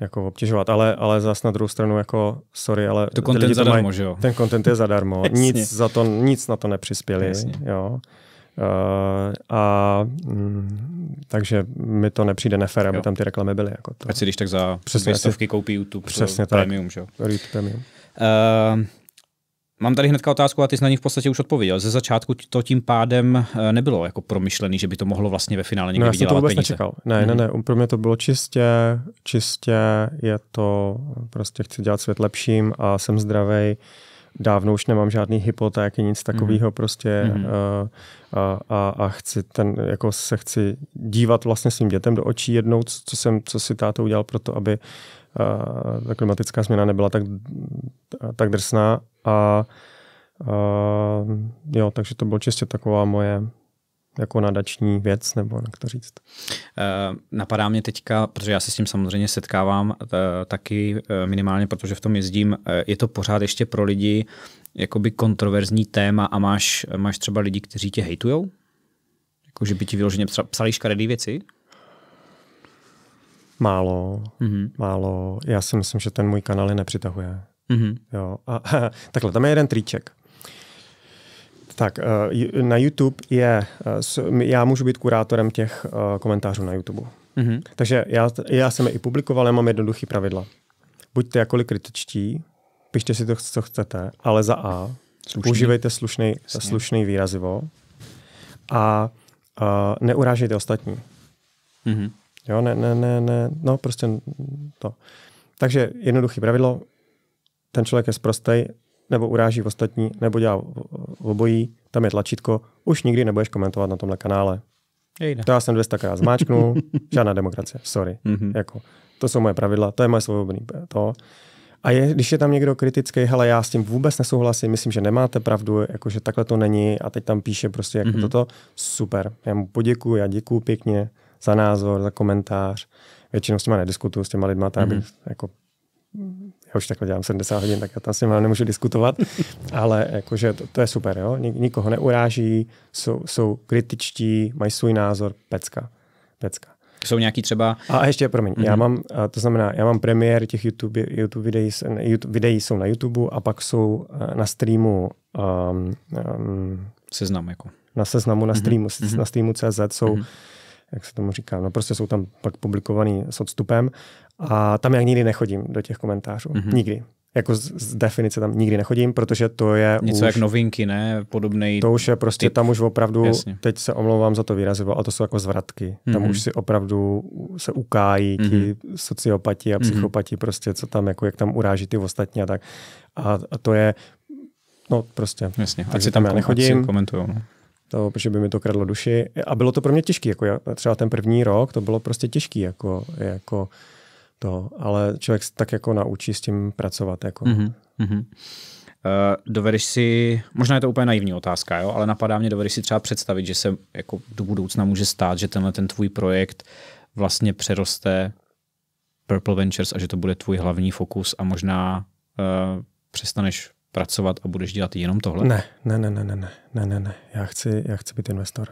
jako obtěžovat, ale, ale zas na druhou stranu jako, sorry, ale to content lidi to zadarmo, mají, že jo? ten content je zadarmo, nic, za to, nic na to nepřispěli, Jasně. jo. Uh, a mm, takže mi to nepřijde nefér, aby jo. tam ty reklamy byly. Jako to. Ať si když tak za přesně, stovky koupí YouTube přesně premium, tak. že? YouTube premium. Uh, Mám tady hnedka otázku a ty jsi na ní v podstatě už odpověděl. Ze začátku to tím pádem eh, nebylo jako promyšlený, že by to mohlo vlastně ve finále někdy no, vydělávat to vůbec peníze. Nečekal. Ne, hmm. ne, mhm. ne, pro mě to bylo čistě, čistě je to, prostě chci dělat svět lepším a jsem zdravý. Dávno už nemám žádný hypotéky, nic mhm. takového hmm. prostě hmm. A, a, a, chci ten, jako se chci dívat vlastně svým dětem do očí jednou, co jsem, co si táto udělal pro to, aby eh, ta klimatická změna nebyla tak, tak drsná a, a jo, takže to bylo čistě taková moje jako nadační věc, nebo jak to říct. Eh, napadá mě teďka, protože já se s tím samozřejmě setkávám eh, taky eh, minimálně, protože v tom jezdím, je to pořád ještě pro lidi jakoby kontroverzní téma a máš, máš třeba lidi, kteří tě hejtujou? Jako, že by ti vyloženě psali škaredý věci? Málo, mm-hmm. málo. Já si myslím, že ten můj kanál je nepřitahuje. Mm-hmm. Jo, a, takhle, tam je jeden triček. Tak, eh, na YouTube je, eh, já můžu být kurátorem těch eh, komentářů na YouTube. Mm-hmm. Takže já, já jsem je i publikoval, já mám jednoduchý pravidla. Buďte jakkoliv kritičtí, pište si to, co chcete, ale za A slušný. používejte slušný, slušný výrazivo a, a neurážejte ostatní. Mm-hmm. Jo, ne, ne, ne, ne, no prostě to. Takže jednoduché pravidlo, ten člověk je zprostej, nebo uráží v ostatní, nebo dělá v obojí, tam je tlačítko, už nikdy nebudeš komentovat na tomhle kanále. Jejde. To já jsem 200 krát zmáčknu, žádná demokracie, sorry. Mm-hmm. Jako, to jsou moje pravidla, to je moje svobodný to. A je, když je tam někdo kritický, hele, já s tím vůbec nesouhlasím, myslím, že nemáte pravdu, jako, že takhle to není a teď tam píše prostě jako mm-hmm. toto, super. Já mu poděkuju, já děkuju pěkně za názor, za komentář. Většinou s těma nediskutuju, s těma lidma, tak mm-hmm. jako já už takhle dělám 70 hodin, tak já tam s nimi nemůžu diskutovat, ale jakože to, to je super, jo? nikoho neuráží, jsou, jsou kritičtí, mají svůj názor, pecka, pecka. Jsou nějaký třeba... A ještě, promiň, mm-hmm. já mhm. mám, to znamená, já mám premiér těch YouTube, YouTube videí, YouTube videí jsou na YouTube a pak jsou na streamu... Um, um, Seznam jako. Na seznamu, na mhm, streamu, mm-hmm. na streamu CZ jsou mm-hmm jak se tomu říká, no prostě jsou tam pak publikovaný s odstupem a tam já nikdy nechodím do těch komentářů. Mm-hmm. Nikdy. Jako z, z definice tam nikdy nechodím, protože to je Něco už, jak novinky, ne? Podobnej To už je prostě, typ. tam už opravdu, Jasně. teď se omlouvám za to výrazivo, ale to jsou jako zvratky. Mm-hmm. Tam mhm. už si opravdu se ukájí ti mm-hmm. sociopati a mhm. psychopati mm-hmm. prostě, co tam, jako jak tam uráží ty ostatní a tak. A, a to je, no prostě. Jasně, ať si tam, tam já nechodím. Komentuju, no to, protože by mi to kradlo duši. A bylo to pro mě těžké, jako já, třeba ten první rok, to bylo prostě těžké, jako, jako to, ale člověk tak jako naučí s tím pracovat. Jako. Mm-hmm. Uh, dovedeš si, možná je to úplně naivní otázka, jo, ale napadá mě, dovedeš si třeba představit, že se jako do budoucna může stát, že tenhle ten tvůj projekt vlastně přeroste Purple Ventures a že to bude tvůj hlavní fokus a možná uh, přestaneš pracovat a budeš dělat jenom tohle? Ne, ne, ne, ne, ne, ne, ne, ne. Já chci, já chci být investor.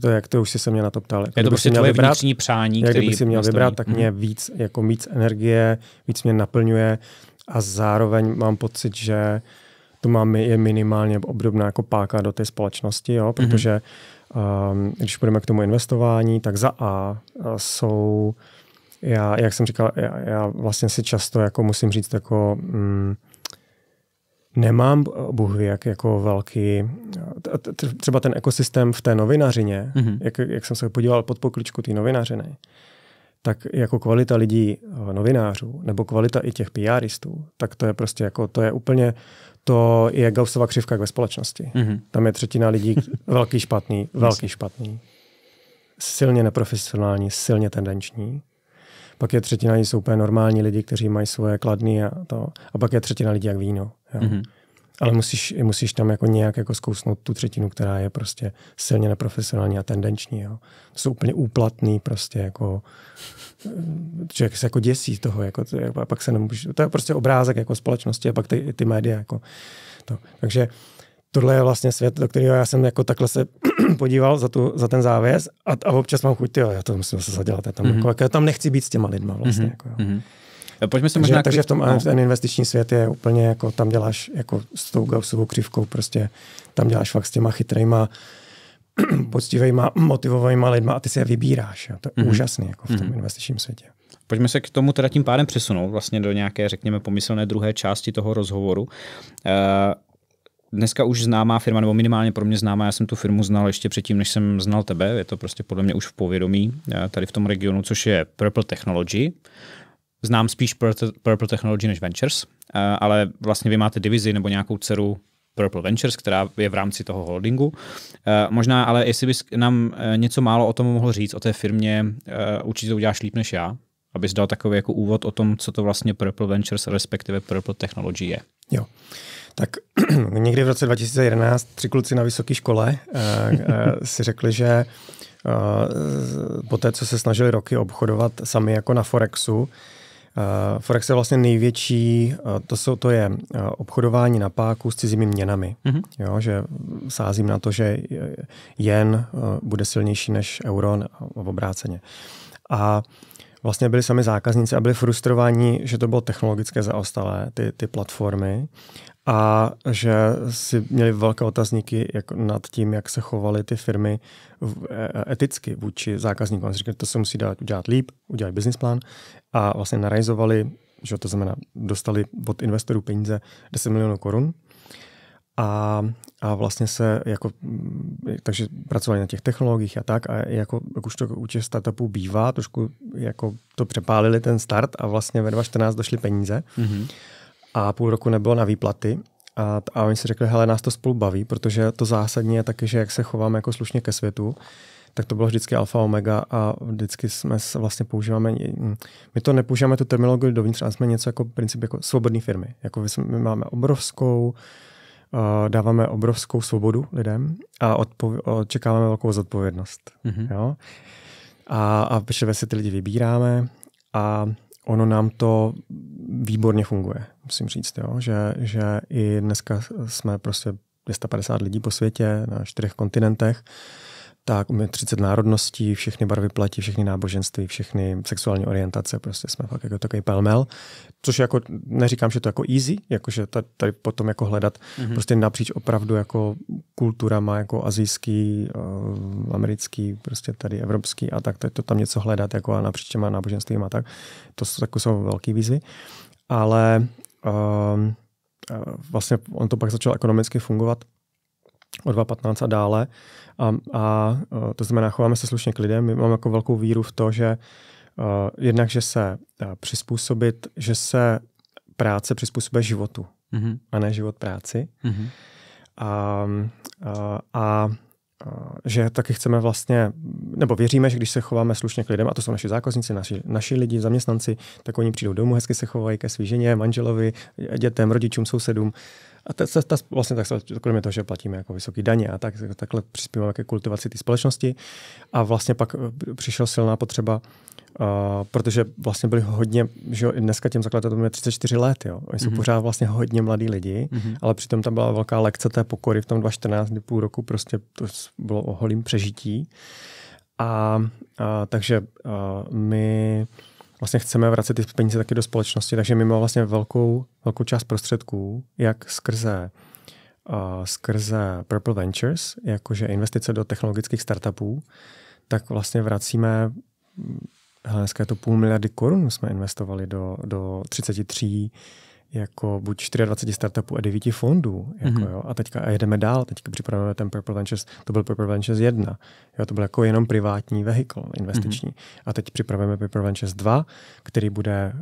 To, jak to už jsi se mě na to ptal. Jako je to prostě tvoje vybrat, vnitřní přání, jak který kdybych si měl nastaví. Vlastně vybrat, tak mě mhm. víc, jako víc energie, víc mě naplňuje a zároveň mám pocit, že to mám, je minimálně obdobná jako páka do té společnosti, jo? Mhm. protože um, když půjdeme k tomu investování, tak za A eh, jsou, já, jak jsem říkal, já, já vlastně si často jako musím říct, jako mm, nemám eh, Bůh jak jako velký, třeba ten ekosystém v té novinařině, mm-hmm. jak, jak jsem se podíval pod pokličku té novinařiny, tak jako kvalita lidí eh, novinářů nebo kvalita i těch PRistů, tak to je prostě jako, to je úplně, to je Gaussova křivka ve společnosti. Mm-hmm. Tam je třetina lidí velký špatný, velký špatný, silně neprofesionální, silně tendenční pak je třetina lidí, jsou úplně normální lidi, kteří mají svoje kladny a to. A pak je třetina lidí jak víno. Jo. Mm-hmm. Ale musíš, musíš tam jako nějak jako zkousnout tu třetinu, která je prostě silně neprofesionální a tendenční. Jo. Jsou úplně úplatný prostě jako člověk se jako děsí toho, jako, a pak se nemůže, to je prostě obrázek jako společnosti a pak ty, ty média jako to. Takže tohle je vlastně svět, do kterého já jsem jako takhle se podíval za, tu, za ten závěs a, a občas mám chuť, jo, já to musím se zadělat, já tam, mm-hmm. jako, já tam nechci být s těma lidma mhm. vlastně. Mm-hmm. Jako, jo. Mm-hmm. Pojďme se takže, možná... Takže v tom no. ten investiční svět je úplně jako, tam děláš jako s tou gausovou křivkou prostě, tam děláš fakt s těma chytrejma, poctivejma, motivovanýma lidma a ty si je vybíráš. Jo. To je mm-hmm. úžasný jako v tom mm-hmm. investičním světě. Pojďme se k tomu teda tím pádem přesunout vlastně do nějaké, řekněme, pomyslné druhé části toho rozhovoru. Uh, dneska už známá firma, nebo minimálně pro mě známá, já jsem tu firmu znal ještě předtím, než jsem znal tebe, je to prostě podle mě už v povědomí eh, tady v tom regionu, což je Purple Technology. Znám spíš Purple Technology než Ventures, eh, ale vlastně vy máte divizi nebo nějakou dceru Purple Ventures, která je v rámci toho holdingu. Eh, možná, ale jestli bys nám něco málo o tom mohl říct, o té firmě, určitě to uděláš líp než já, abys dal takový jako úvod o tom, co to vlastně Purple Ventures, respektive Purple Technology je. Jo. Tak někdy v roce 2011 tři kluci na vysoké škole eh, eh, si řekli, že eh, po té, co se snažili roky obchodovat sami jako na Forexu, Forex je vlastně největší, to, jsou, to je obchodování na páku s cizími měnami. Mm-hmm. Jo, že sázím na to, že jen bude silnější než euro v obráceně. A vlastně byli sami zákazníci a byli frustrovaní, že to bylo technologické zaostalé, ty, ty platformy a že si měli velké otazníky jako nad tím, jak se chovaly ty firmy e, e, eticky vůči zákazníkům. Říkali, to se musí dát, udělat líp, udělat business plán a vlastně narajzovali, že to znamená, dostali od investorů peníze 10 milionů korun a, a vlastně se jako, takže pracovali na těch technologiích a tak a jako, jak už to u těch startupů bývá, trošku jako to přepálili ten start a vlastně ve 2014 došly peníze. Mm-hmm a půl roku nebylo na výplaty. A, a oni si řekli, hele, nás to spolu baví, protože to zásadní je taky, že jak se chováme jako slušně ke světu, tak to bylo vždycky alfa omega a vždycky jsme vlastně používáme, hm, my to nepoužíváme tu terminologii dovnitř, ale jsme něco jako princip jako svobodné firmy. Jako my máme obrovskou, dáváme obrovskou svobodu lidem a očekáváme velkou zodpovědnost. Mm-hmm. Jo? A, a si ty lidi vybíráme a ono nám to výborně funguje, musím říct, jo? Že, že i dneska jsme prostě 250 lidí po světě na čtyřech kontinentech. Uh, tak my 30 národností, všechny barvy platí, všechny náboženství, všechny sexuální orientace, prostě jsme fakt jako takový pelmel. Což jako neříkám, že to jako easy, jakože tady potom jako hledat mm-hmm. prostě napříč opravdu jako kulturama, jako azijský, eh, americký, prostě tady evropský a tak, to to tam něco hledat jako a napříč těma náboženství a tak. To jsou, jako jsou velké výzvy. Ale um, vlastně on to pak začal ekonomicky fungovat od 2015 a dále a, a e, to znamená, chováme se slušně k lidem. My máme jako velkou víru v to, že uh, jednak, že se uh, přizpůsobit, že se práce přizpůsobuje životu mm-hmm. a ne život práci. Mm-hmm. A, a, a že taky chceme vlastně, nebo věříme, že když se chováme slušně k lidem, a to jsou naši zákazníci, naši, naši lidi, zaměstnanci, tak oni přijdou domů, hezky se chovají ke svý ženě, manželovi, dětem, rodičům, sousedům, a ta, ta, ta, vlastně tak, kromě toho, že platíme jako vysoké daně a tak, takhle přispíváme ke kultivaci té společnosti. A vlastně pak eh, přišla silná potřeba Uh, protože vlastně byli hodně, že jo, dneska těm zakladatelům je 34 let, jo. Oni jsou mm-hmm. pořád vlastně hodně mladí lidi, mm-hmm. ale přitom tam byla velká lekce té pokory v tom 2014, kdy půl roku prostě to bylo o holým přežití. A, a takže a eh, my vlastně chceme vracet ty peníze taky do společnosti, takže my máme vlastně velkou, velkou část prostředků, jak skrze uh, skrze Purple Ventures, jakože investice do technologických startupů, tak vlastně vracíme, hm, hele, dneska je to půl miliardy korun, jsme investovali do, do 33 jako buď 24 startupů a 9 fondů. Jako, mm-hmm. jo. A teďka a jedeme dál, teďka připravujeme ten Purple Ventures, to byl Purple Ventures 1, jo, to byl jako jenom privátní vehikl investiční. Mm-hmm. A teď připravujeme Purple Ventures 2, který bude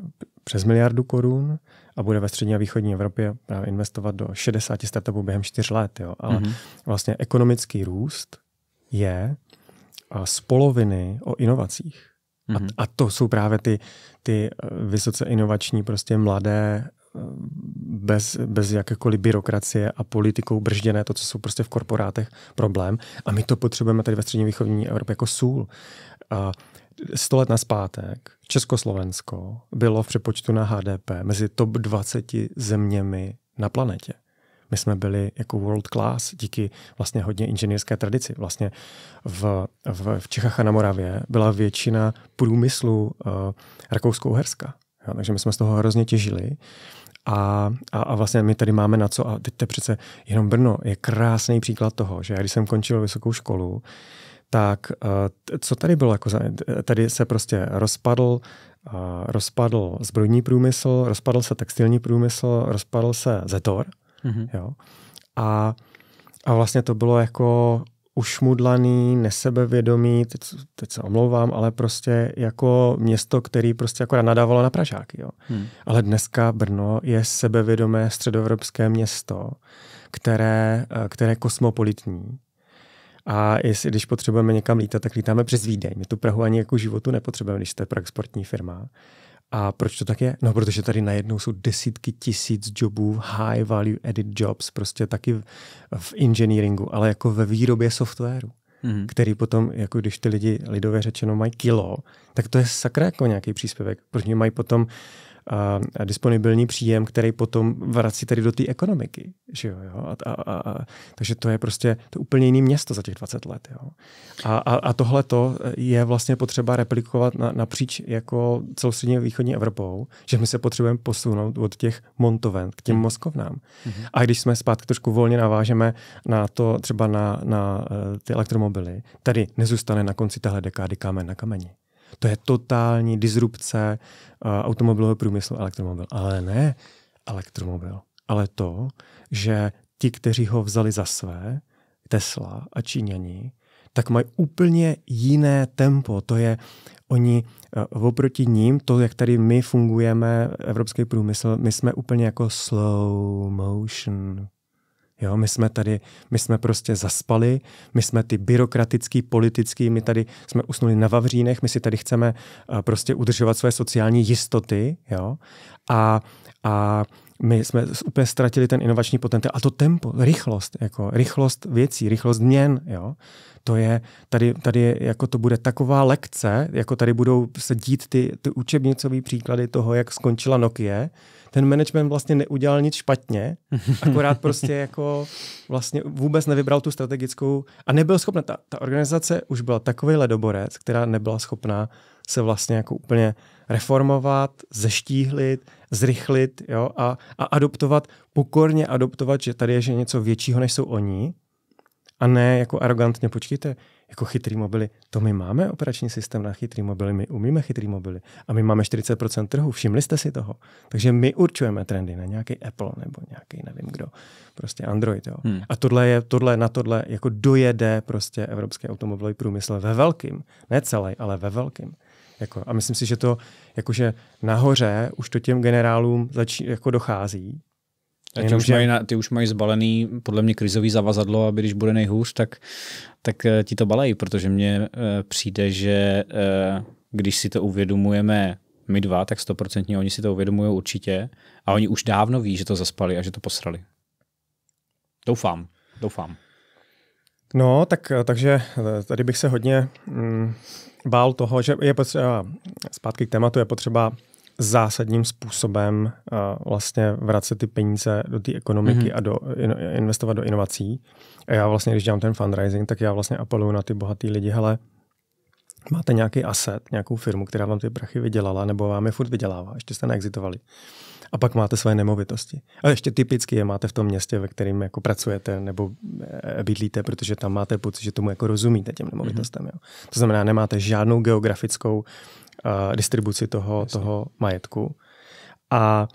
přes miliardu korun a bude ve střední a východní Evropě právě investovat do 60 startupů během 4 let. Jo. Ale mm-hmm. vlastně ekonomický růst je z poloviny o inovacích. Mm-hmm. A, mhm. a to jsou právě ty, ty eh, vysoce inovační, prostě mladé bez, bez jakékoliv byrokracie a politikou bržděné, to, co jsou prostě v korporátech problém. A my to potřebujeme tady ve střední východní Evropě jako sůl. A sto let na zpátek Československo bylo v přepočtu na HDP mezi top 20 zeměmi na planetě. My jsme byli jako world class díky vlastně hodně inženýrské tradici. Vlastně v, v, v Čechách a na Moravě byla většina průmyslu uh, Rakousko-Uherska. Jo, takže my jsme z toho hrozně těžili. A, a, a vlastně my tady máme na co, a teď to přece jenom Brno je krásný příklad toho, že já když jsem končil vysokou školu, tak eh, co tady bylo? Jako, tady se prostě rozpadl, eh, rozpadl zbrojní průmysl, rozpadl se textilní průmysl, rozpadl se Zetor. Mm-hmm. Jo? A, a vlastně to bylo jako ušmudlaný, nesebevědomý, teď, teď se omlouvám, ale prostě jako město, který prostě jako nadávalo na Pražáky. Jo. Hmm. Ale dneska Brno je sebevědomé středoevropské město, které, eh, které je kosmopolitní. A jestli, když potřebujeme někam lítat, tak lítáme přes Vídeň. My tu Prahu ani jako životu nepotřebujeme, když jste pro exportní firma. A proč to tak je? No, protože tady najednou jsou desítky tisíc jobů, high value edit jobs, prostě taky v, v engineeringu, ale jako ve výrobě softwaru, mm. který potom, jako když ty lidi lidově řečeno mají kilo, tak to je sakra jako nějaký příspěvek, protože mají potom a disponibilní příjem, který potom vrací tady do té ekonomiky. Že jo, jo? A, a, a, a, takže to je prostě to úplně jiné město za těch 20 let. Jo? A, a, a tohle je vlastně potřeba replikovat na, napříč jako celostřední východní Evropou, že my se potřebujeme posunout od těch montoven k těm hmm. mozkovnám. Mm-hmm. A když jsme zpátky trošku volně navážeme na to třeba na, na eh, ty elektromobily, tady nezůstane na konci téhle dekády kámen na kameni to je totální disrupce uh, automobilového průmyslu elektromobil. Ale ne elektromobil, ale to, že ti, kteří ho vzali za své, Tesla a Číňani, tak mají úplně jiné tempo. To je, oni eh, oproti ním, to, jak tady my fungujeme, evropský průmysl, my jsme úplně jako slow motion. Jo, my jsme tady, my jsme prostě zaspali, my jsme ty byrokratický, politický, my tady jsme usnuli na vavřínech, my si tady chceme eh, prostě udržovat své sociální jistoty, jo, a, a my jsme úplně ztratili ten inovační potenciál a to tempo, rychlost, jako rychlost věcí, rychlost měn, jo to je, tady, tady je, jako to bude taková lekce, jako tady budou se dít ty, ty učebnicové příklady toho, jak skončila Nokia. Ten management vlastně neudělal nic špatně, akorát prostě jako vlastně vůbec nevybral tu strategickou a nebyl schopna, ta, ta organizace už byla takový ledoborec, která nebyla schopná se vlastně jako úplně reformovat, zeštíhlit, zrychlit jo, a, a adoptovat, pokorně adoptovat, že tady je že něco většího, než jsou oni, a ne jako arrogantně, počkejte, jako chytrý mobily, to my máme operační systém na chytrý mobily, my umíme chytrý mobily a my máme 40% trhu, všimli jste si toho. Takže my určujeme trendy na nějaký Apple nebo nějaký nevím kdo, prostě Android. Jo. Hmm. A tohle je, tohle na tohle jako dojede prostě evropský automobilový průmysl ve velkým, ne celý, ale ve velkým. Jako, a myslím si, že to jakože nahoře už to těm generálům zač, jako dochází, a ty, Jenom, už že... mají, ty už mají zbalený podle mě krizový zavazadlo, aby když bude nejhůř, tak, tak eh, ti to balejí, protože mně eh, přijde, že eh, když si to uvědomujeme my dva, tak stoprocentně oni si to uvědomují určitě a oni už dávno ví, že to zaspali a že to posrali. Doufám, doufám. No, tak, takže tady bych se hodně mm, bál toho, že je potřeba, zpátky k tématu, je potřeba zásadním způsobem uh, vlastně vracet ty peníze do té ekonomiky mm-hmm. a do, in, investovat do inovací. A já vlastně, když dělám ten fundraising, tak já vlastně apeluju na ty bohatý lidi, hele, máte nějaký asset, nějakou firmu, která vám ty prachy vydělala, nebo vám je furt vydělává, ještě jste neexitovali. A pak máte své nemovitosti. A ještě typicky je máte v tom městě, ve kterém jako pracujete nebo eh, bydlíte, protože tam máte pocit, že tomu jako rozumíte těm mhm. nemovitostem. Mm-hmm. Jo. To znamená, nemáte žádnou geografickou Eh, distribuci toho, toho majetku. A,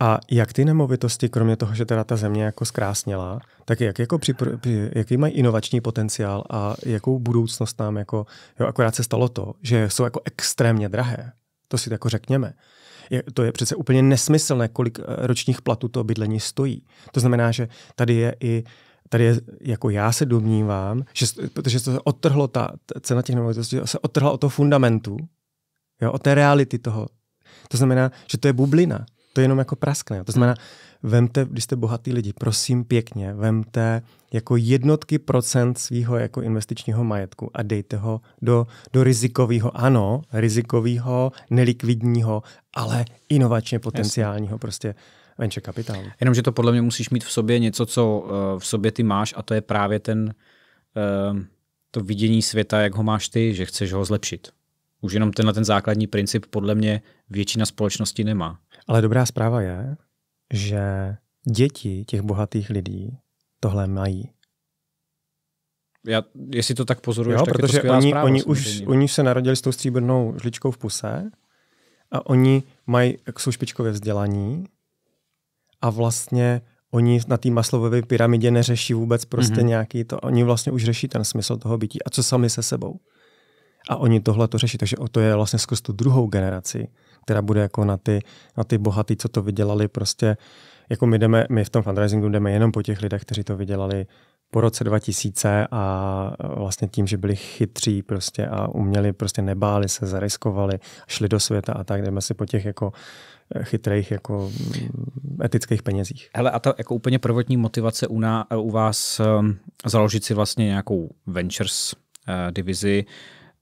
a jak ty nemovitosti, kromě toho, že teda ta země jako zkrásněla, tak jak jako připr- jaký mají inovační potenciál a jakou budoucnost nám jako, jo, akorát se stalo to, že jsou jako extrémně drahé, to si jako řekněme. Je, to je přece úplně nesmyslné, kolik eh, ročních platů to bydlení stojí. To znamená, že tady je i tady je, jako já se domnívám, že, protože se odtrhlo ta, ta cena těch nemovitostí se odtrhla od toho fundamentu, Jo, o té reality toho. To znamená, že to je bublina. To je jenom jako praskne. Jo. To znamená, vemte, když jste bohatý lidi, prosím pěkně, vemte jako jednotky procent svého jako investičního majetku a dejte ho do, do rizikového, ano, rizikového, nelikvidního, ale inovačně potenciálního Jasně. prostě venture kapitálu. Jenomže to podle mě musíš mít v sobě něco, co eh, v sobě ty máš a to je právě ten eh, to vidění světa, jak ho máš ty, že chceš ho zlepšit. Už jenom tenhle ten základní princip podle mě většina společnosti nemá. Ale dobrá zpráva je, že děti těch bohatých lidí tohle mají. Já, jestli to tak pozoruješ, jo, tak protože je to oni, zpráva, oni, už, oni se narodili s tou stříbrnou žličkou v puse a oni mají, jsou špičkově vzdělaní a vlastně oni na té maslovové pyramidě neřeší vůbec prostě mm-hmm. nějaký to, oni vlastně už řeší ten smysl toho bytí a co sami se sebou a oni tohle to řeší. Takže to je vlastně skrz tu druhou generaci, která bude jako na ty, na ty bohatý, co to vydělali prostě. Jako my, jdeme, my v tom fundraisingu jdeme jenom po těch lidech, kteří to vydělali po roce 2000 a vlastně tím, že byli chytří prostě a uměli, prostě nebáli se, zariskovali, šli do světa a tak, jdeme si po těch jako eh, chytrých jako mm, etických penězích. Hele, a ta jako úplně prvotní motivace u, ná, u vás um, založit si vlastně nějakou ventures uh, divizi, uh,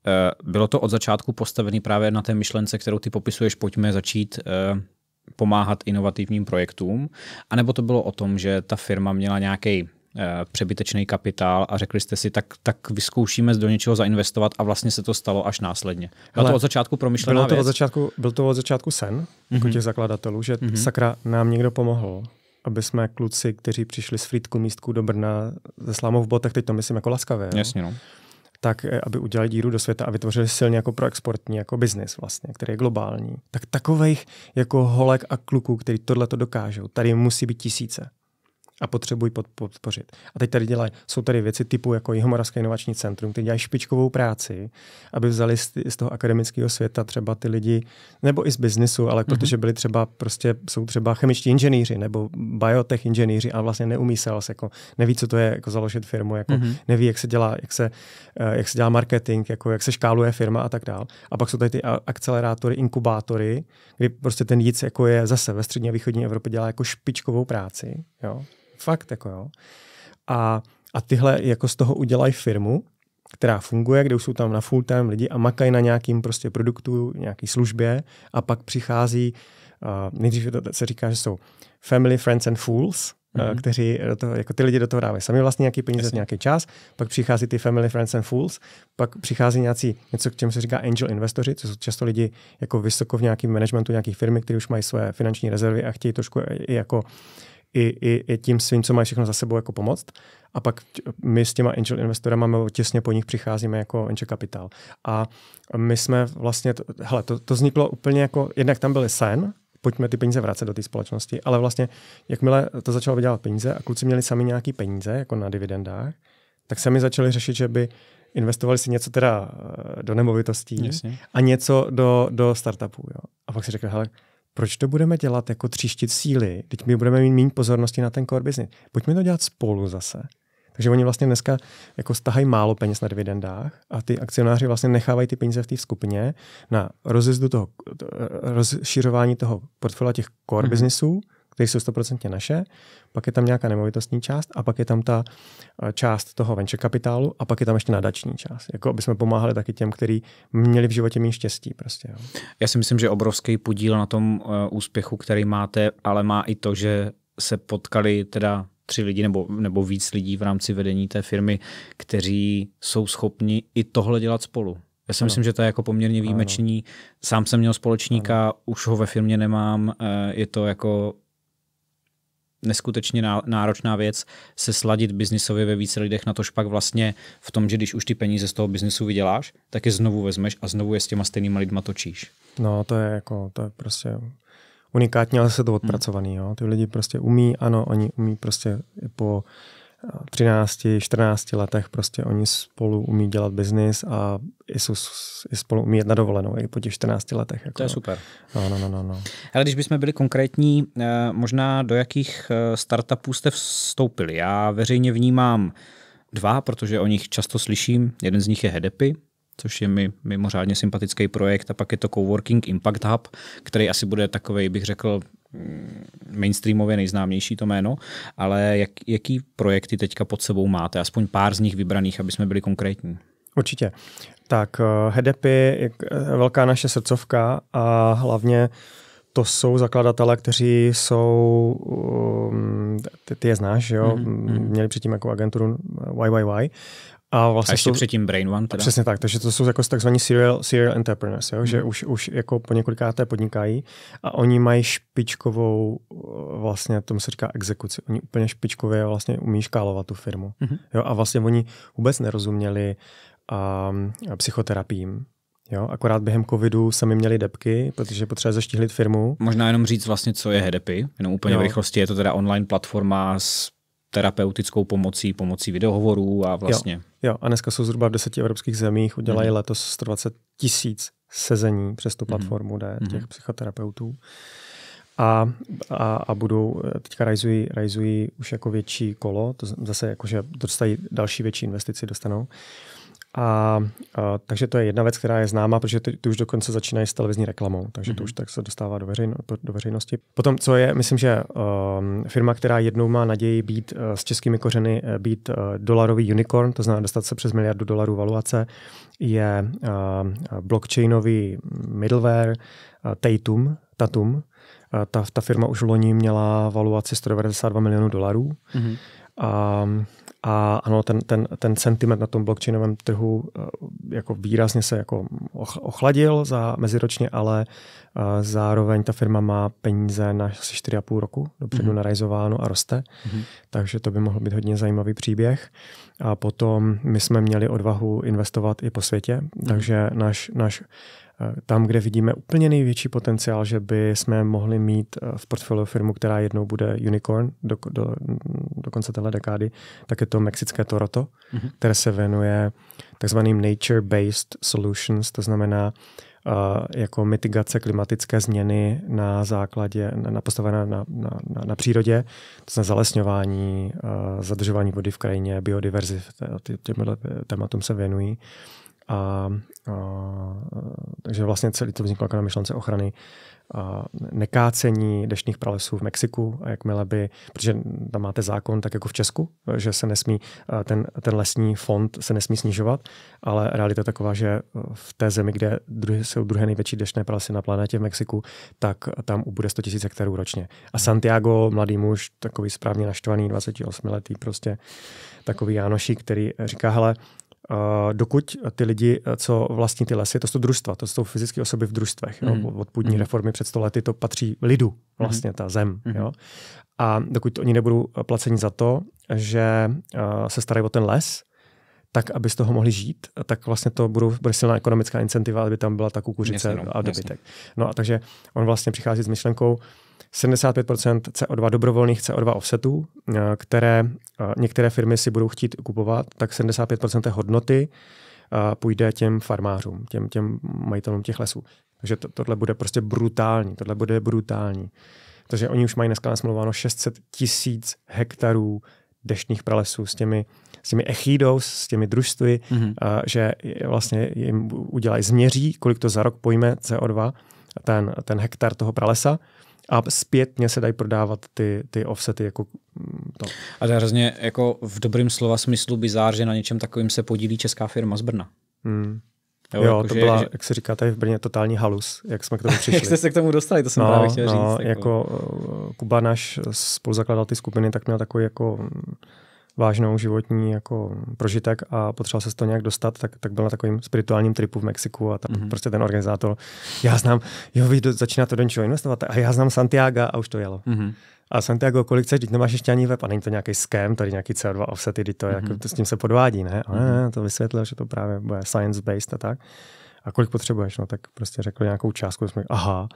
Eh, bylo to od začátku postavené právě na té myšlence, kterou ty popisuješ, pojďme začít eh, pomáhat inovativním projektům, anebo to bylo o tom, že ta firma měla nějaký eh, přebytečný kapitál a řekli jste si, tak, tak vyzkoušíme do něčeho zainvestovat a vlastně se to stalo až následně. Bylo Hele, to od začátku promyšlená bylo to věc? Od začátku, byl to od začátku sen mm-hmm. jako mhm. těch zakladatelů, že mm-hmm. sakra nám někdo pomohl, aby jsme kluci, kteří přišli z frýtku místku do Brna ze slámov botech, teď to myslím jako laskavé. Jasně, no. Jo? tak eh, aby udělali díru do světa a vytvořili silně jako proexportní jako biznis vlastně, který je globální. Tak takových jako holek a kluků, který tohle to dokážou, tady musí být tisíce a potřebují pod, podpořit. A teď tady dělají, jsou tady věci typu jako Jihomoravské inovační centrum, ty dělají špičkovou práci, aby vzali z, z toho akademického světa třeba ty lidi, nebo i z biznisu, ale mm-hmm. protože byli třeba prostě, jsou třeba chemičtí inženýři nebo biotech inženýři a vlastně neumí se, jako neví, co to je jako založit firmu, jako mm-hmm. neví, jak se dělá, jak se, eh, jak se dělá marketing, jako jak se škáluje firma a tak dál. A pak jsou tady ty akcelerátory, inkubátory, kdy prostě ten jíc jako je zase ve střední a východní Evropě dělá jako špičkovou práci. Jo? Fakt, jako jo. A, a tyhle jako z toho udělají firmu, která funguje, kde už jsou tam na full time lidi a makají na nějakým prostě produktu, nějaký službě a pak přichází, uh, nejdřív se říká, že jsou family, friends and fools, mm-hmm. kteří do toho, jako ty lidi do toho dávají sami vlastně nějaký peníze, Jasně. nějaký čas, pak přichází ty family, friends and fools, pak přichází nějací, něco, k čemu se říká angel investoři, což jsou často lidi jako vysoko v nějakém managementu nějaké firmy, které už mají své finanční rezervy a chtějí trošku i jako i, i, i tím svým, co mají všechno za sebou, jako pomoct. A pak my s těma angel investorama těsně po nich přicházíme jako angel kapitál. A my jsme vlastně, to, hele, to, to vzniklo úplně jako, jednak tam byl sen, pojďme ty peníze vracet do té společnosti, ale vlastně, jakmile to začalo vydělat peníze a kluci měli sami nějaký peníze, jako na dividendách, tak sami začali řešit, že by investovali si něco teda eh, do nemovitostí Jasně. a něco do, do startupů. Jo. A pak si řekli, hele, proč to budeme dělat jako tříštit síly? Teď my budeme mít méně pozornosti na ten core business. Pojďme to dělat spolu zase. Takže oni vlastně dneska jako stahají málo peněz na dividendách a ty akcionáři vlastně nechávají ty peníze v té skupině na rozjezdu toho, rozšiřování toho portfolia těch core mm-hmm. businessů které jsou stoprocentně naše, pak je tam nějaká nemovitostní část a pak je tam ta eh, část toho venture kapitálu a pak je tam ještě nadační část. Jako aby jsme pomáhali taky těm, kteří měli v životě méně štěstí. Prostě, jo. Já si myslím, že obrovský podíl na tom uh, úspěchu, který máte, ale má i to, že se potkali teda tři lidi nebo, nebo víc lidí v rámci vedení té firmy, kteří jsou schopni i tohle dělat spolu. Já si ano. myslím, že to je jako poměrně výjimečný. Ano. Sám jsem měl společníka, ano. už ho ve firmě nemám, eh, je to jako neskutečně náročná věc se sladit biznisově ve více lidech na to pak vlastně v tom, že když už ty peníze z toho biznisu vyděláš, tak je znovu vezmeš a znovu je s těma stejnýma lidma točíš. No to je jako, to je prostě unikátně, ale se to hmm. odpracovaný. Jo. Ty lidi prostě umí, ano, oni umí prostě po 13, 14 letech prostě oni spolu umí dělat biznis a i, jsou, i spolu umí jet na dovolenou i po těch 14 letech. Jako, to je super. No, no, no, no, no. Ale když bychom byli konkrétní, eh, možná do jakých eh, startupů jste vstoupili? Já veřejně vnímám dva, protože o nich často slyším. Jeden z nich je Hedepy, což je mi mimořádně sympatický projekt, a pak je to Coworking Impact Hub, který asi bude takový, bych řekl, Mm, mainstreamově nejznámější to jméno, ale jak, jaký projekty teďka pod sebou máte? Aspoň pár z nich vybraných, aby jsme byli konkrétní. Určitě. Tak eh, HEDEPy je eh, velká naše srdcovka a hlavně to jsou zakladatelé, kteří jsou, um, ty, ty je znáš, jo? Mm-hmm. měli předtím jako agenturu YYY eh, a, vlastně a ještě jsou, předtím Brain One. Teda. Přesně tak, takže to jsou jako takzvaní serial, serial entrepreneurs, jo? Hmm. že už, už jako po několikáté podnikají a oni mají špičkovou, eh, vlastně tomu se říká exekuci, oni úplně špičkově vlastně umí škálovat tu firmu. Hmm. Jo? A vlastně oni vůbec nerozuměli um, psychoterapiím, Jo, akorát během covidu sami měli depky, protože potřeba zaštihlit firmu. Možná jenom říct vlastně, co je HDP, jenom úplně jo. v rychlosti. Je to teda online platforma s terapeutickou pomocí, pomocí videohovorů a vlastně. Jo, jo. a dneska jsou zhruba v deseti evropských zemích, udělají mm. letos 120 tisíc sezení přes tu mhm. platformu mm. D, těch mm. psychoterapeutů. A, a, a budou, eh, teďka rajzují, rajzují už jako větší kolo, to zase jakože dostají další větší investici, dostanou. Uh, a, a takže to je jedna věc, která je známá, protože ty, ty už dokonce začínají s televizní reklamou, takže mm-hmm. to mhm. už tak se dostává do, veřejno, do veřejnosti. Potom, co je, myslím, že um, firma, která jednou má naději být uh, s českými kořeny, eh, být uh, dolarový unicorn, to znamená dostat se přes miliardu dolarů valuace, je uh, blockchainový middleware uh, Tatum, Tatum. Uh, ta, ta firma už loni měla valuaci 192 milionů dolarů. Mm-hmm. A um, a ano, ten, ten, ten sentiment na tom blockchainovém trhu eh, jako výrazně se jako ochladil za meziročně, ale eh, zároveň ta firma má peníze na asi 4,5 roku dopředu mm-hmm. narajzováno a roste, mm-hmm. takže to by mohl být hodně zajímavý příběh. A potom my jsme měli odvahu investovat i po světě, mm-hmm. takže náš, náš tam, kde vidíme úplně největší potenciál, že by jsme mohli mít eh, v portfoliu firmu, která jednou bude unicorn do, do, do konce téhle dekády, tak je to mexické Toroto, mm-hmm. které se věnuje takzvaným nature-based solutions, to znamená uh, jako mitigace klimatické změny na základě, na, na postavené na, na, na, na přírodě, to znamená zalesňování, uh, zadržování vody v krajině, biodiverzity, těmhle tématům se věnují. Uh, a, a, takže vlastně celý to vzniklo jako na myšlence ochrany a nekácení deštných pralesů v Mexiku, a jakmile by, protože tam máte zákon, tak jako v Česku, že se nesmí, ten, ten lesní fond se nesmí snižovat, ale realita je taková, že v té zemi, kde druhé, jsou druhé největší deštné pralesy na planetě v Mexiku, tak tam ubude 100 000 hektarů ročně. A hmm. Santiago, mladý muž, takový správně naštvaný, 28-letý prostě, takový Jánošík, který říká, hele, Eh, dokud ty lidi, eh, co vlastní ty lesy, to jsou družstva, to jsou fyzické osoby v družstvech. Mm. Jo? Mhm. Od půdní mm. reformy před 100 lety to patří lidu, mhm. vlastně ta zem. Mm. Jo? A dokud oni nebudou eh, placeni za to, že se starají o ten les, tak, aby z toho mohli žít, tak vlastně to budou, bude silná ekonomická incentiva, aby tam byla ta kukuřice jasně, no, a dobytek. Jasně. No a takže on vlastně přichází s myšlenkou, uh, 75% CO2 dobrovolných CO2 offsetů, eh, které eh, některé firmy si budou chtít kupovat, tak 75% té hodnoty eh, půjde těm farmářům, těm, těm majitelům těch lesů. Takže to, tohle bude prostě brutální, tohle bude brutální. Takže oni už mají dneska nasmluváno 600 tisíc hektarů deštných pralesů s těmi, s těmi echidou, s těmi družstvy, mm-hmm. a, že vlastně jim udělají, změří, kolik to za rok pojme CO2, ten, ten hektar toho pralesa a zpětně se dají prodávat ty, ty offsety jako mm, to. A to je hrozně jako v dobrém slova smyslu bizár, že na něčem takovým se podílí česká firma z Brna. Hmm. Jo, jo jako to že, byla, že... jak se říká tady v Brně, totální halus, jak jsme k tomu přišli. jak jste se k tomu dostali, to jsem no, právě chtěl no, říct. Jako, jako eh, Kuba, náš spoluzakladatel ty skupiny, tak měl takový jako mm, vážnou životní jako prožitek a potřeboval se z toho nějak dostat, tak, tak byl na takovým spirituálním tripu v Mexiku a tam mm-hmm. prostě ten organizátor, já znám, jo, vy do, to do něčeho investovat a já znám Santiago a už to jelo. Mm-hmm. A Santiago, kolik chceš, teď nemáš ještě ani web a není to nějaký scam, tady nějaký CO2 offsety, to mm-hmm. jako, mhm. to s tím se podvádí, ne? A ne, mhm. to vysvětlil, že to právě bude science-based a tak. A kolik potřebuješ? No tak prostě řekl nějakou částku, jsme, aha,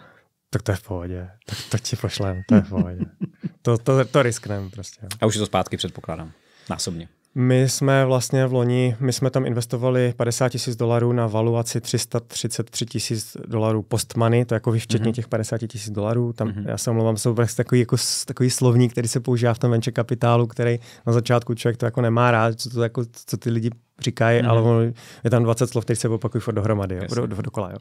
tak to je v pohodě, tak to ti pošlem, to je v pohodě. to, to, to risknem prostě. A už je to zpátky, předpokládám. Násobně. My jsme vlastně v loni, my jsme tam investovali 50 tisíc dolarů na valuaci 333 tisíc dolarů postmany, to jako včetně mm-hmm. těch 50 tisíc dolarů. Tam, mm-hmm. já se omlouvám, jsou vlastně takový, jako, takový slovník, který se používá v tom venture kapitálu, který na začátku člověk to jako nemá rád, co, to jako, co ty lidi říkají, mm-hmm. ale on, je tam 20 slov, které se opakují furt dohromady, jo, do, do, dokola. Jo.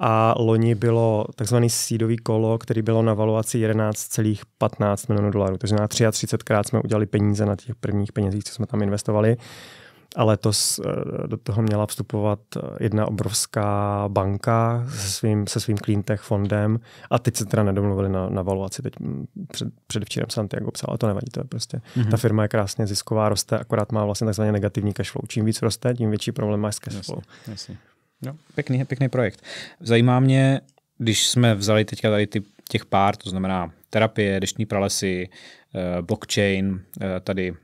A loni bylo takzvaný sídový kolo, který bylo na valuaci 11,15 milionů dolarů. Takže na 33krát jsme udělali peníze na těch prvních penězích, co jsme tam investovali. A letos eh, do toho měla vstupovat eh, jedna obrovská banka se svým, se svým tech fondem a teď se teda nedomluvili na, na valuaci. Teď mm, před, předevčírem Santiago psal, ale to nevadí, to je prostě. Mm-hmm. Ta firma je krásně zisková, roste, akorát má vlastně takzvaně negativní cash flow. Čím víc roste, tím větší problém má s cash flow. No, pěkný, pěkný projekt. Zajímá mě, když jsme vzali teďka tady ty, těch pár, to znamená terapie, deštní pralesy, eh, blockchain, tady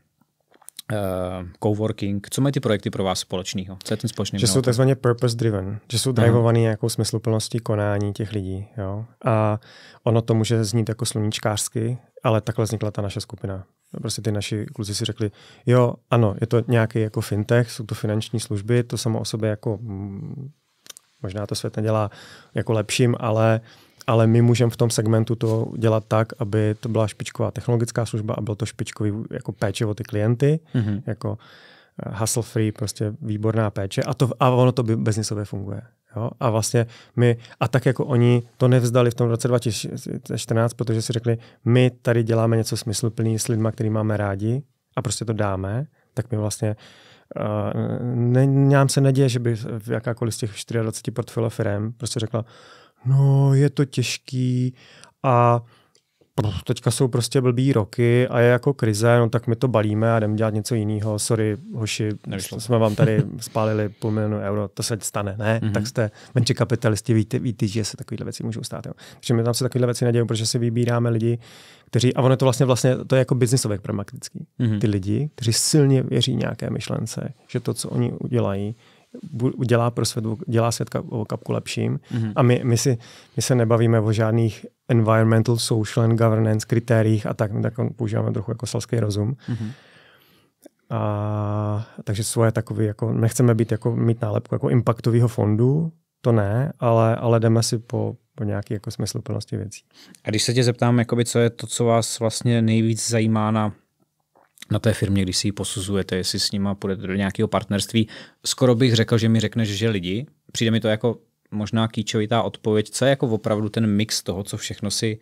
Eh, coworking. Co mají ty projekty pro vás společného? Co je ten společný Že jsou takzvaně purpose driven, že jsou drivovaný uh-huh. nějakou smysluplností konání těch lidí. Jo? A ono to může znít jako sluníčkářsky, ale takhle vznikla ta naše skupina. Prostě ty naši kluci si řekli, jo, ano, je to nějaký jako fintech, jsou to finanční služby, to samo o sobě jako mm, možná to svět nedělá jako lepším, ale uh, ale my můžeme v tom segmentu to dělat tak, aby to byla špičková technologická služba a byl to špičkový jako péče o ty klienty, mm-hmm. jako eh, hustle free, prostě výborná péče a, to, a ono to bez sobě funguje. Jo? A vlastně my, a tak jako oni to nevzdali v tom roce 2014, protože si řekli, my tady děláme něco smysluplný s lidma, který máme rádi a prostě to dáme, tak my vlastně uh, ne, nám se neděje, že by v jakákoliv z těch 24 portfolio firm prostě řekla, no je to těžký a teďka jsou prostě blbý roky a je jako krize, no tak my to balíme a jdeme dělat něco jiného. Sorry, hoši, Nevyšlo. jsme vám tady spálili půl milionu euro, to se stane, ne? Mm-hmm. Tak jste menší kapitalisti, víte, víte, že se takovéhle věci můžou stát. Jo. Takže my tam se takovéhle věci nedějí, protože si vybíráme lidi, kteří, a ono je to vlastně, vlastně to je jako biznisově pragmatický. Mm-hmm. Ty lidi, kteří silně věří nějaké myšlence, že to, co oni udělají, dělá, pro svět, dělá svět kapku lepším. Mm-hmm. A my, my, si, my se nebavíme o žádných environmental, social and governance kritériích a tak, my tak používáme trochu jako selský rozum. Mm-hmm. A, takže svoje takový, jako, nechceme být jako, mít nálepku jako impactového fondu, to ne, ale, ale jdeme si po, po nějaké jako smysluplnosti věcí. A když se tě zeptám, jakoby, co je to, co vás vlastně nejvíc zajímá na na té firmě, když si ji posuzujete, jestli s nima půjdete do nějakého partnerství. Skoro bych řekl, že mi řekneš, že lidi. Přijde mi to jako možná kýčovitá odpověď, co je jako opravdu ten mix toho, co všechno si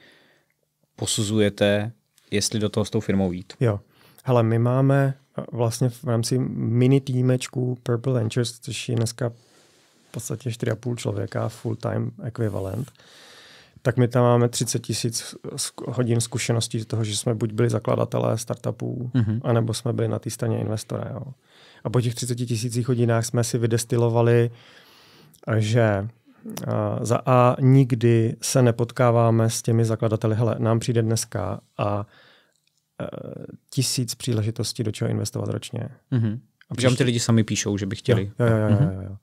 posuzujete, jestli do toho s tou firmou jít. Jo. Hele, my máme eh, vlastně v rámci mini týmečku Purple Ventures, což je dneska v podstatě 4,5 člověka, full-time ekvivalent, tak my tam máme 30 tisíc hodin zkušeností z toho, že jsme buď byli zakladatelé startupů, mm-hmm. anebo jsme byli na té straně investora. Jo. A po těch 30 tisících hodinách jsme si vydestilovali, že za A nikdy se nepotkáváme s těmi zakladateli, hele, nám přijde dneska a e, tisíc příležitostí, do čeho investovat ročně. Mm-hmm. A příště... Že vám ty lidi sami píšou, že by chtěli. Jo, jo, jo, jo, mm-hmm. jo, mhm.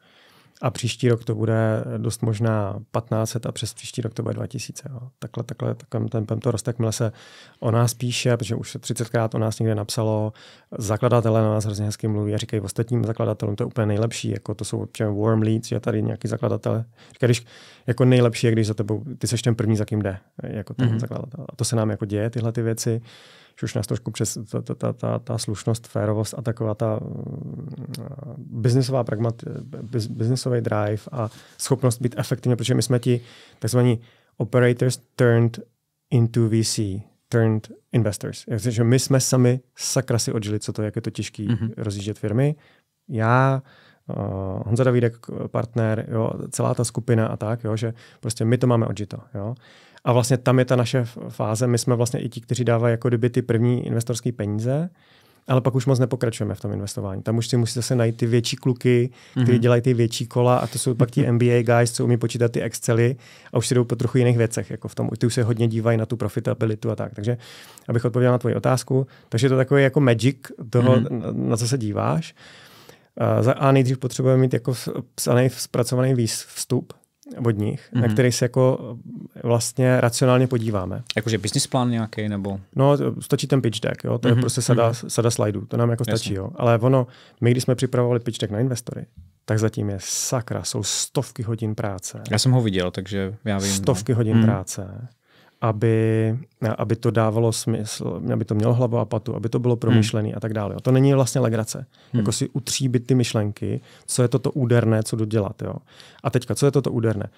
A příští rok to bude dost možná 1500 a přes příští rok to bude 2000. Jo. Takhle, takhle, ten tempem to roste, jakmile se o nás píše, protože už 30krát o nás někde napsalo, zakladatelé na nás hrozně hezky mluví a říkají ostatním zakladatelům, to je úplně nejlepší, jako to jsou občas warm leads, že tady nějaký zakladatel. Když jako nejlepší je, když za tebou, ty seš ten první, za kým jde, jako ten mm-hmm. zakladatel. A to se nám jako děje, tyhle ty věci, že už nás trošku přes ta, ta, ta, ta, ta slušnost, férovost a taková ta uh, mm, biznisová pragmat, biz, biznisový drive a schopnost být efektivní, protože my jsme ti takzvaní operators turned into VC, turned investors. Takže my jsme sami sakra si odžili, co to, jak je to těžký mm-hmm. rozjíždět firmy. Já uh, Eh, Honza Davídek, partner, jo, celá ta skupina a tak, jo, že prostě my to máme odžito. Jo. A vlastně tam je ta naše fáze, my jsme vlastně i ti, kteří dávají jako kdyby ty první investorské peníze, ale pak už moc nepokračujeme v tom investování. Tam už si musíte se najít ty větší kluky, kteří mm-hmm. dělají ty větší kola a to jsou pak ti MBA guys, co umí počítat ty Excely a už si jdou po trochu jiných věcech. Jako v tom, ty už se hodně dívají na tu profitabilitu a tak. Takže abych odpověděl na tvoji otázku, takže to je takový jako magic toho, mm-hmm. na co se díváš. Uh, Eh, za A nejdřív potřebujeme mít jako psaný, zpracovaný výstup od nich, mm-hmm. na mhm. který se jako eh, vlastně racionálně podíváme. Jakože business plán nějaký nebo? No, stačí ten pitch deck, jo? to mm-hmm. je mhm, prostě sada, mm-hmm. sada slajdů, to nám jako Jasně. stačí. Jo? Ale ono, my když jsme připravovali pitch deck na investory, tak zatím je sakra, jsou stovky hodin práce. Já jsem ho viděl, takže já vím. Stovky ne? No. hodin mm. práce aby, eh, aby to dávalo smysl, aby to mělo hlavu a patu, aby to bylo promyšlené hmm. a tak dále. Jo. To není vlastně legrace. Hmm. Jako si utříbit ty myšlenky, co je toto úderné, co dodělat. Jo. A teďka, co je toto úderné?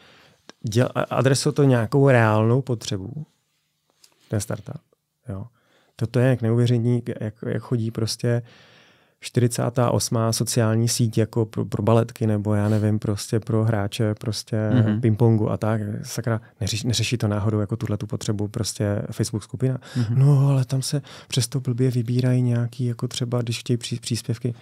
adresuje to nějakou reálnou potřebu, ten startup. Jo. Toto je jak neuvěření, jak, jak chodí prostě uh, 48. sociální síť jako pro, pro baletky nebo já nevím, prostě pro hráče prostě mm-hmm. pingpongu a tak. Sakra, neřeší, neřeší to náhodou jako tuhle tu potřebu prostě Facebook skupina. Mm-hmm. No, ale tam se přesto blbě vybírají nějaký jako třeba, když chtějí pří, příspěvky,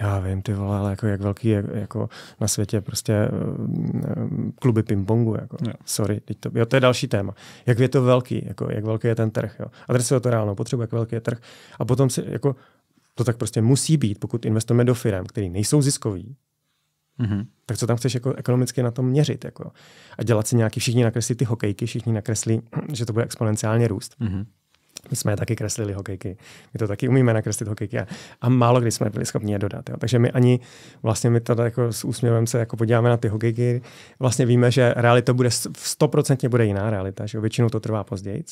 já vím, ty vole, ale jako jak velký je jako na světě prostě um, kluby pingpongu, jako. Jo. Sorry, teď to, jo, to je další téma. Jak je to velký, jako, jak velký je ten trh, jo. A tady se o to reálnou potřebu, jak velký je trh. A potom si, jako, to tak prostě musí být, pokud investujeme do firm, které nejsou ziskový, mm-hmm. tak co tam chceš jako ekonomicky na tom měřit? Jako? A dělat si nějaký, všichni nakreslí ty hokejky, všichni nakreslí, že to bude exponenciálně růst. Mm-hmm. My jsme je taky kreslili hokejky. My to taky umíme nakreslit hokejky a, a málo kdy jsme byli schopni je dodat. Jo. Takže my ani vlastně my tady jako s úsměvem se jako podíváme na ty hokejky. Vlastně víme, že realita bude, 100% bude jiná realita, že jo. většinou to trvá později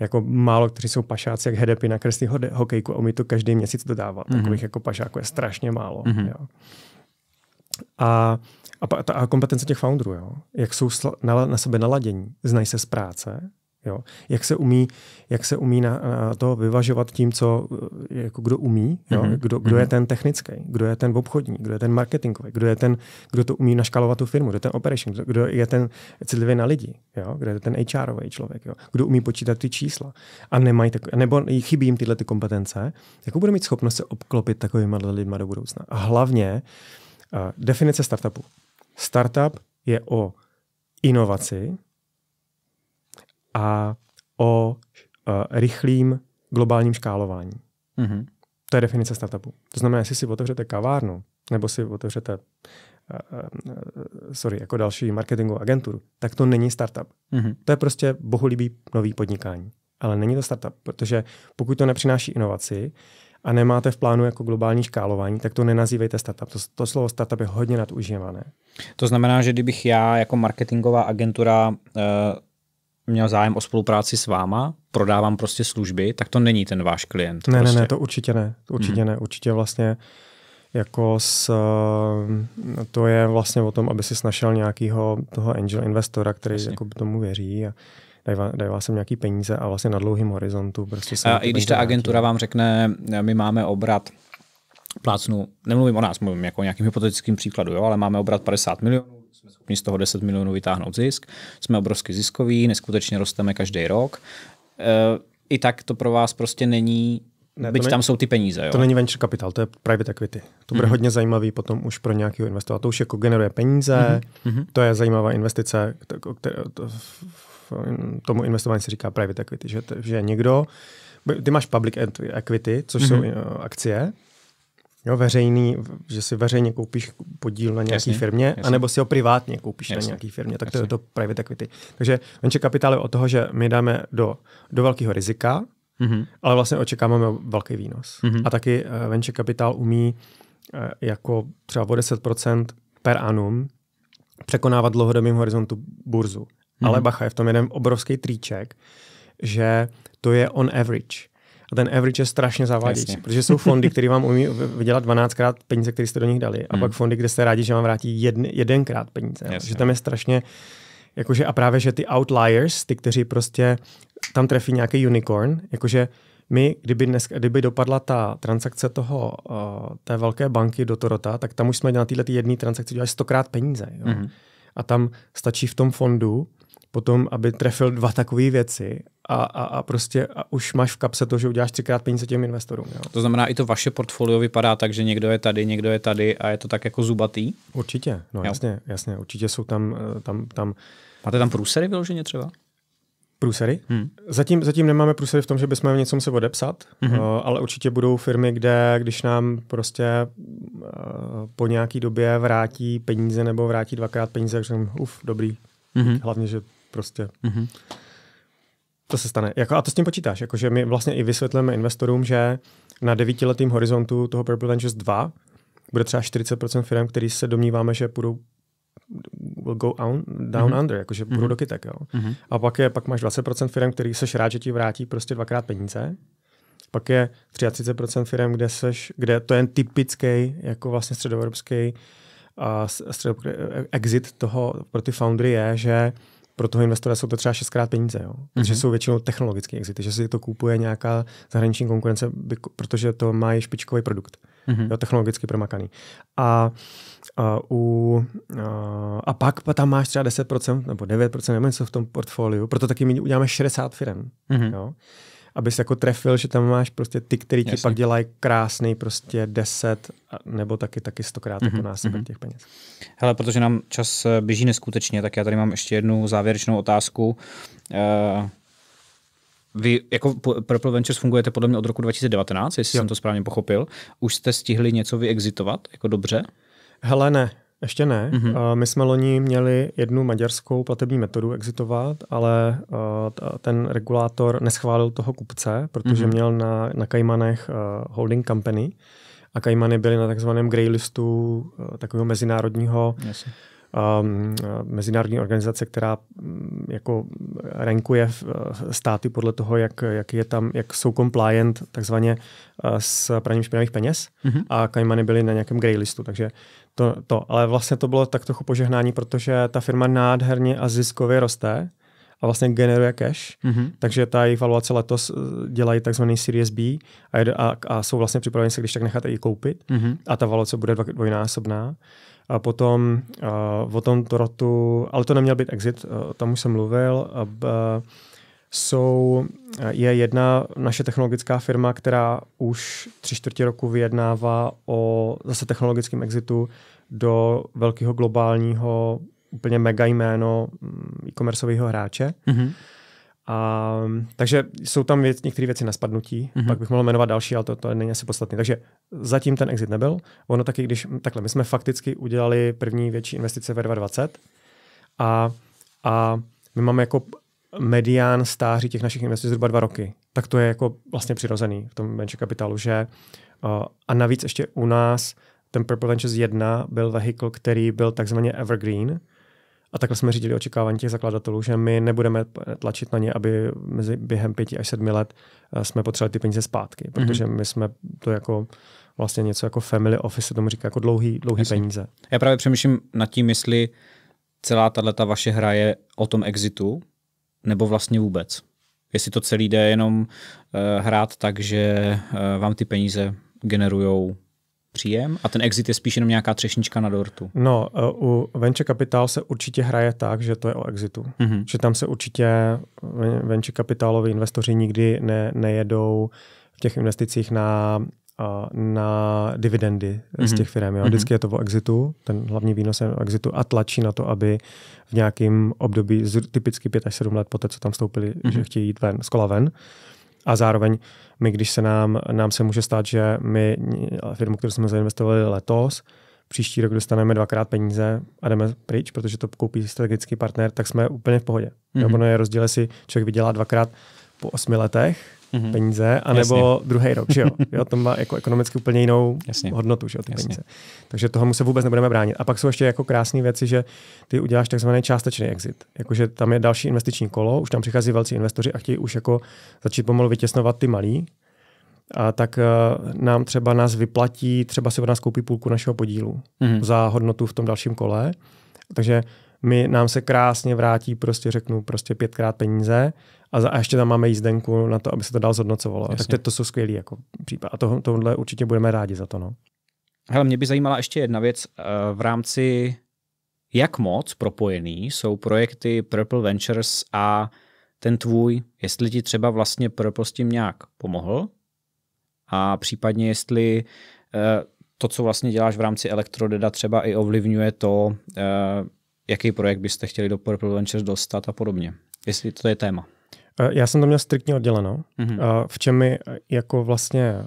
jako málo, kteří jsou pašáci, jak hedepy na ho- hokejku a umí to každý měsíc dodává. Mm-hmm. Takových jako pašáků je strašně málo. Mm-hmm. Jo. A, a, a kompetence těch founderů, jo. jak jsou sl- na, na sebe naladění, znají se z práce, Jo. Jak se umí, jak se umí na, na to vyvažovat tím, co eh, jako kdo umí, jo? Mm-hmm. Kdo, kdo mm-hmm. je mhm. ten technický, kdo je ten obchodní, kdo je ten marketingový, kdo je ten, kdo to umí naškalovat tu firmu, kdo je ten operation, kdo, kdo je ten citlivý na lidi, jo? kdo je ten HRový člověk, jo? kdo umí počítat ty čísla. A nemají tak, nebo chybí jim tyhle ty kompetence, jako bude mít schopnost se obklopit takovými lidmi do budoucna. A hlavně uh, definice startupu. Startup je o inovaci, a o e, rychlým globálním škálování. Mm-hmm. To je definice startupu. To znamená, jestli si otevřete kavárnu, nebo si otevřete e, e, sorry, jako další marketingovou agenturu, tak to není startup. Mm-hmm. To je prostě bohulibý nový podnikání. Ale není to startup, protože pokud to nepřináší inovaci a nemáte v plánu jako globální škálování, tak to nenazývejte startup. To, to slovo startup je hodně nadužívané. To znamená, že kdybych já jako marketingová agentura měl zájem o spolupráci s váma, prodávám prostě služby, tak to není ten váš klient. Ne, prostě. ne, ne, prostě. to určitě ne. To určitě hmm. ne. Určitě vlastně jako s, eh, to je vlastně o tom, aby si snašel nějakého toho angel investora, který jako tomu věří a dají vás sem nějaký peníze a vlastně na dlouhým horizontu. Prostě a i když ta agentura nějaký... vám řekne, my máme obrat plácnu, nemluvím o nás, mluvím jako o nějakým hypotetickým příkladu, jo, ale máme obrat 50 milionů, jsme schopni z toho 10 milionů vytáhnout zisk, jsme obrovsky ziskoví, neskutečně rosteme každý rok. E, I tak to pro vás prostě není ne, Byť ne, tam jsou ty peníze. Jo? To není venture capital, to je private equity. To bude mm-hmm. hodně zajímavý potom už pro nějakého investora. To už jako generuje peníze, mm-hmm. to je zajímavá investice, které, to, tomu investování se říká private equity, že, že někdo, ty máš public equity, což mm-hmm. jsou e, akcie, Jo, veřejný, že si veřejně koupíš podíl na nějaké firmě, jasný. anebo si ho privátně koupíš jasný. na nějaké firmě, tak jasně. to je to private equity. Takže venture kapitál je o toho, že my dáme do, do velkého rizika, mm-hmm. ale vlastně očekáváme velký výnos. Mm-hmm. A taky uh, venture kapitál umí uh, jako třeba o 10% per annum překonávat dlouhodobým horizontu burzu. Mm-hmm. Ale mhm. bacha, je v tom jeden obrovský triček, že to je on average. A ten average je strašně zavádějící, Jasně. protože jsou fondy, které vám umí vydělat 12krát peníze, které jste do nich dali, a hmm. pak fondy, kde jste rádi, že vám vrátí jedn, jedenkrát peníze. Jasně. Že tam je strašně, jakože a právě, že ty outliers, ty, kteří prostě tam trefí nějaký unicorn, jakože my, kdyby, dnes, kdyby dopadla ta transakce toho, uh, té velké banky do Torota, tak tam už jsme na této jedné transakci dělali stokrát peníze. Jo? Mm-hmm. A tam stačí v tom fondu potom, aby trefil dva takové věci a, a, a prostě a už máš v kapse to, že uděláš třikrát peníze těm investorům. Jo. To znamená, i to vaše portfolio vypadá tak, že někdo je tady, někdo je tady a je to tak jako zubatý? Určitě, no jo. jasně, jasně, určitě jsou tam, eh, tam, tam... Máte tam průsery vyloženě třeba? Průsery? Hmm. Zatím, zatím nemáme průsery v tom, že bychom v něčem se odepsat, hmm. ale určitě budou firmy, kde když nám prostě eh, po nějaký době vrátí peníze nebo vrátí dvakrát peníze, tak řeknu, uf, dobrý. Hmm. Hlavně, že prostě... Hmm to se stane. Jako, a to s tím počítáš, jako, že my vlastně i vysvětlíme investorům, že na devítiletým horizontu toho Purple Ventures 2 bude třeba 40% firm, který se domníváme, že půjdou will go on, down mm-hmm. under, jakože mm-hmm. budou mhm. do kytek. Jo. Mm-hmm. A pak, je, pak máš 20% firm, který seš rád, že ti vrátí prostě dvakrát peníze. Pak je 33% firm, kde, seš, kde to je jen typický jako vlastně středoevropský uh, středo, e, exit toho pro ty foundry je, že uh, pro toho investora jsou to třeba šestkrát peníze, jo? protože mm-hmm. jsou většinou technologické exity, že si to kupuje nějaká zahraniční konkurence, protože to má špičkový produkt, mm-hmm. jo? technologicky promakaný. A, a, u, a, a pak tam máš třeba 10% nebo 9% nebo něco v tom portfoliu, proto taky my uděláme 60 firm. Mm-hmm. Jo? aby se jako trefil, že tam máš prostě ty, který ti Jasně. pak dělají krásný prostě 10 nebo taky taky stokrát mm-hmm. jako mhm, násobek mm-hmm. těch peněz. Hele, protože nám čas eh, běží neskutečně, tak já tady mám ještě jednu závěrečnou otázku. Uh, vy jako Purple Ventures fungujete podle mě od roku 2019, jestli jo. jsem to správně pochopil. Už jste stihli něco vyexitovat jako dobře? Hele, ne. Ještě ne. Mm-hmm. My jsme loni měli jednu maďarskou platební metodu exitovat, ale eh, ten regulátor neschválil toho kupce, protože mm-hmm. měl na, na Kajmanech eh, holding company a Kajmany byly na takzvaném grey listu takového mezinárodního Yes. Ehm, mezinárodní organizace, která mm, jako rankuje eh, státy podle toho, jak, jak, je tam, jak jsou compliant takzvaně eh, s praním špinavých peněz mm-hmm. a Kajmany byly na nějakém grey listu, takže to, to, ale vlastně to bylo tak trochu požehnání, protože ta firma nádherně a ziskově roste a vlastně generuje cash, mm-hmm. takže ta její valuace letos eh, dělají takzvaný Series B a, a, a jsou vlastně připraveni se když tak nechat i koupit mm-hmm. a ta valuace bude dvojnásobná. A potom uh, o tom trotu, ale to neměl být exit, e, o tom už jsem mluvil, uh, jsou, e, je jedna naše technologická firma, která už tři čtvrtě roku vyjednává o zase technologickém exitu do velkého globálního úplně mega jméno mm, e-commerceového hráče. Mm-hmm. A, takže jsou tam věc, některé věci na spadnutí, mm-hmm. pak bych mohl jmenovat další, ale to, to není asi podstatné. Takže zatím ten exit nebyl. Ono taky, když takhle, my jsme fakticky udělali první větší investice ve 2020 a, a my máme jako medián stáří těch našich investic zhruba dva roky. Tak to je jako vlastně přirozený v tom venture kapitálu, že a navíc ještě u nás ten Purple Ventures 1 byl vehikl, který byl takzvaně evergreen, a takhle jsme řídili očekávání těch zakladatelů, že my nebudeme tlačit na ně, aby mezi během pěti až sedmi let eh, jsme potřebovali ty peníze zpátky, mhm. protože mm-hmm. my jsme to jako vlastně něco jako family office, tomu říká jako dlouhý, dlouhý peníze. Já právě přemýšlím nad tím, jestli celá tato vaše hra je o tom exitu, nebo vlastně vůbec. Jestli to celý jde jenom uh, hrát tak, že uh, vám ty peníze generujou příjem a ten exit je spíš jenom nějaká třešnička na dortu. No, eh, u venture kapitál se určitě hraje tak, že to je o exitu. Mm-hmm. Že tam se určitě eh, venture kapitáloví investoři nikdy ne, nejedou v těch investicích na eh, na dividendy mm-hmm. z mhm. těch firm. Jo. Mhm. Vždycky je to o exitu, ten hlavní výnos je o exitu a tlačí na to, aby v nějakém období, typicky 5 až 7 let poté, co tam vstoupili, mm-hmm. že chtějí jít ven, z kola ven, a zároveň my, když se nám, nám se může stát, že my firmu, kterou jsme zainvestovali letos, příští rok dostaneme dvakrát peníze a jdeme pryč, protože to koupí strategický partner, tak jsme úplně v pohodě. Mm-hmm. Nebo je rozdíl, jestli člověk vydělá dvakrát po osmi letech, mm-hmm. peníze, anebo Jasně. druhý rok, že jo? jo? To má jako ekonomicky úplně jinou Jasně. hodnotu, že jo, ty Jasně. peníze. Takže toho mu se vůbec nebudeme bránit. A pak jsou ještě jako krásné věci, že ty uděláš takzvaný částečný exit. Jakože tam je další investiční kolo, už tam přichází velcí investoři a chtějí už jako začít pomalu vytěsnovat ty malí, a tak eh, nám třeba nás vyplatí, třeba si od nás koupí půlku našeho podílu mm-hmm. za hodnotu v tom dalším kole. Takže my, nám se krásně vrátí prostě řeknu prostě pětkrát peníze a, za, a ještě tam máme jízdenku na to, aby se to dál zhodnocovalo. Jasně. Tak to, to jsou skvělý jako případ a to, tohle určitě budeme rádi za to. No. Hele, mě by zajímala ještě jedna věc eh, v rámci jak moc propojený jsou projekty Purple Ventures a ten tvůj, jestli ti třeba vlastně Purple s tím nějak pomohl a případně jestli eh, to, co vlastně děláš v rámci elektrodeda, třeba i ovlivňuje to, eh, jaký projekt byste chtěli do Purple Ventures dostat a podobně. Jestli to je téma. E, já jsem to měl striktně odděleno, mm-hmm. v čem mi jako vlastně e,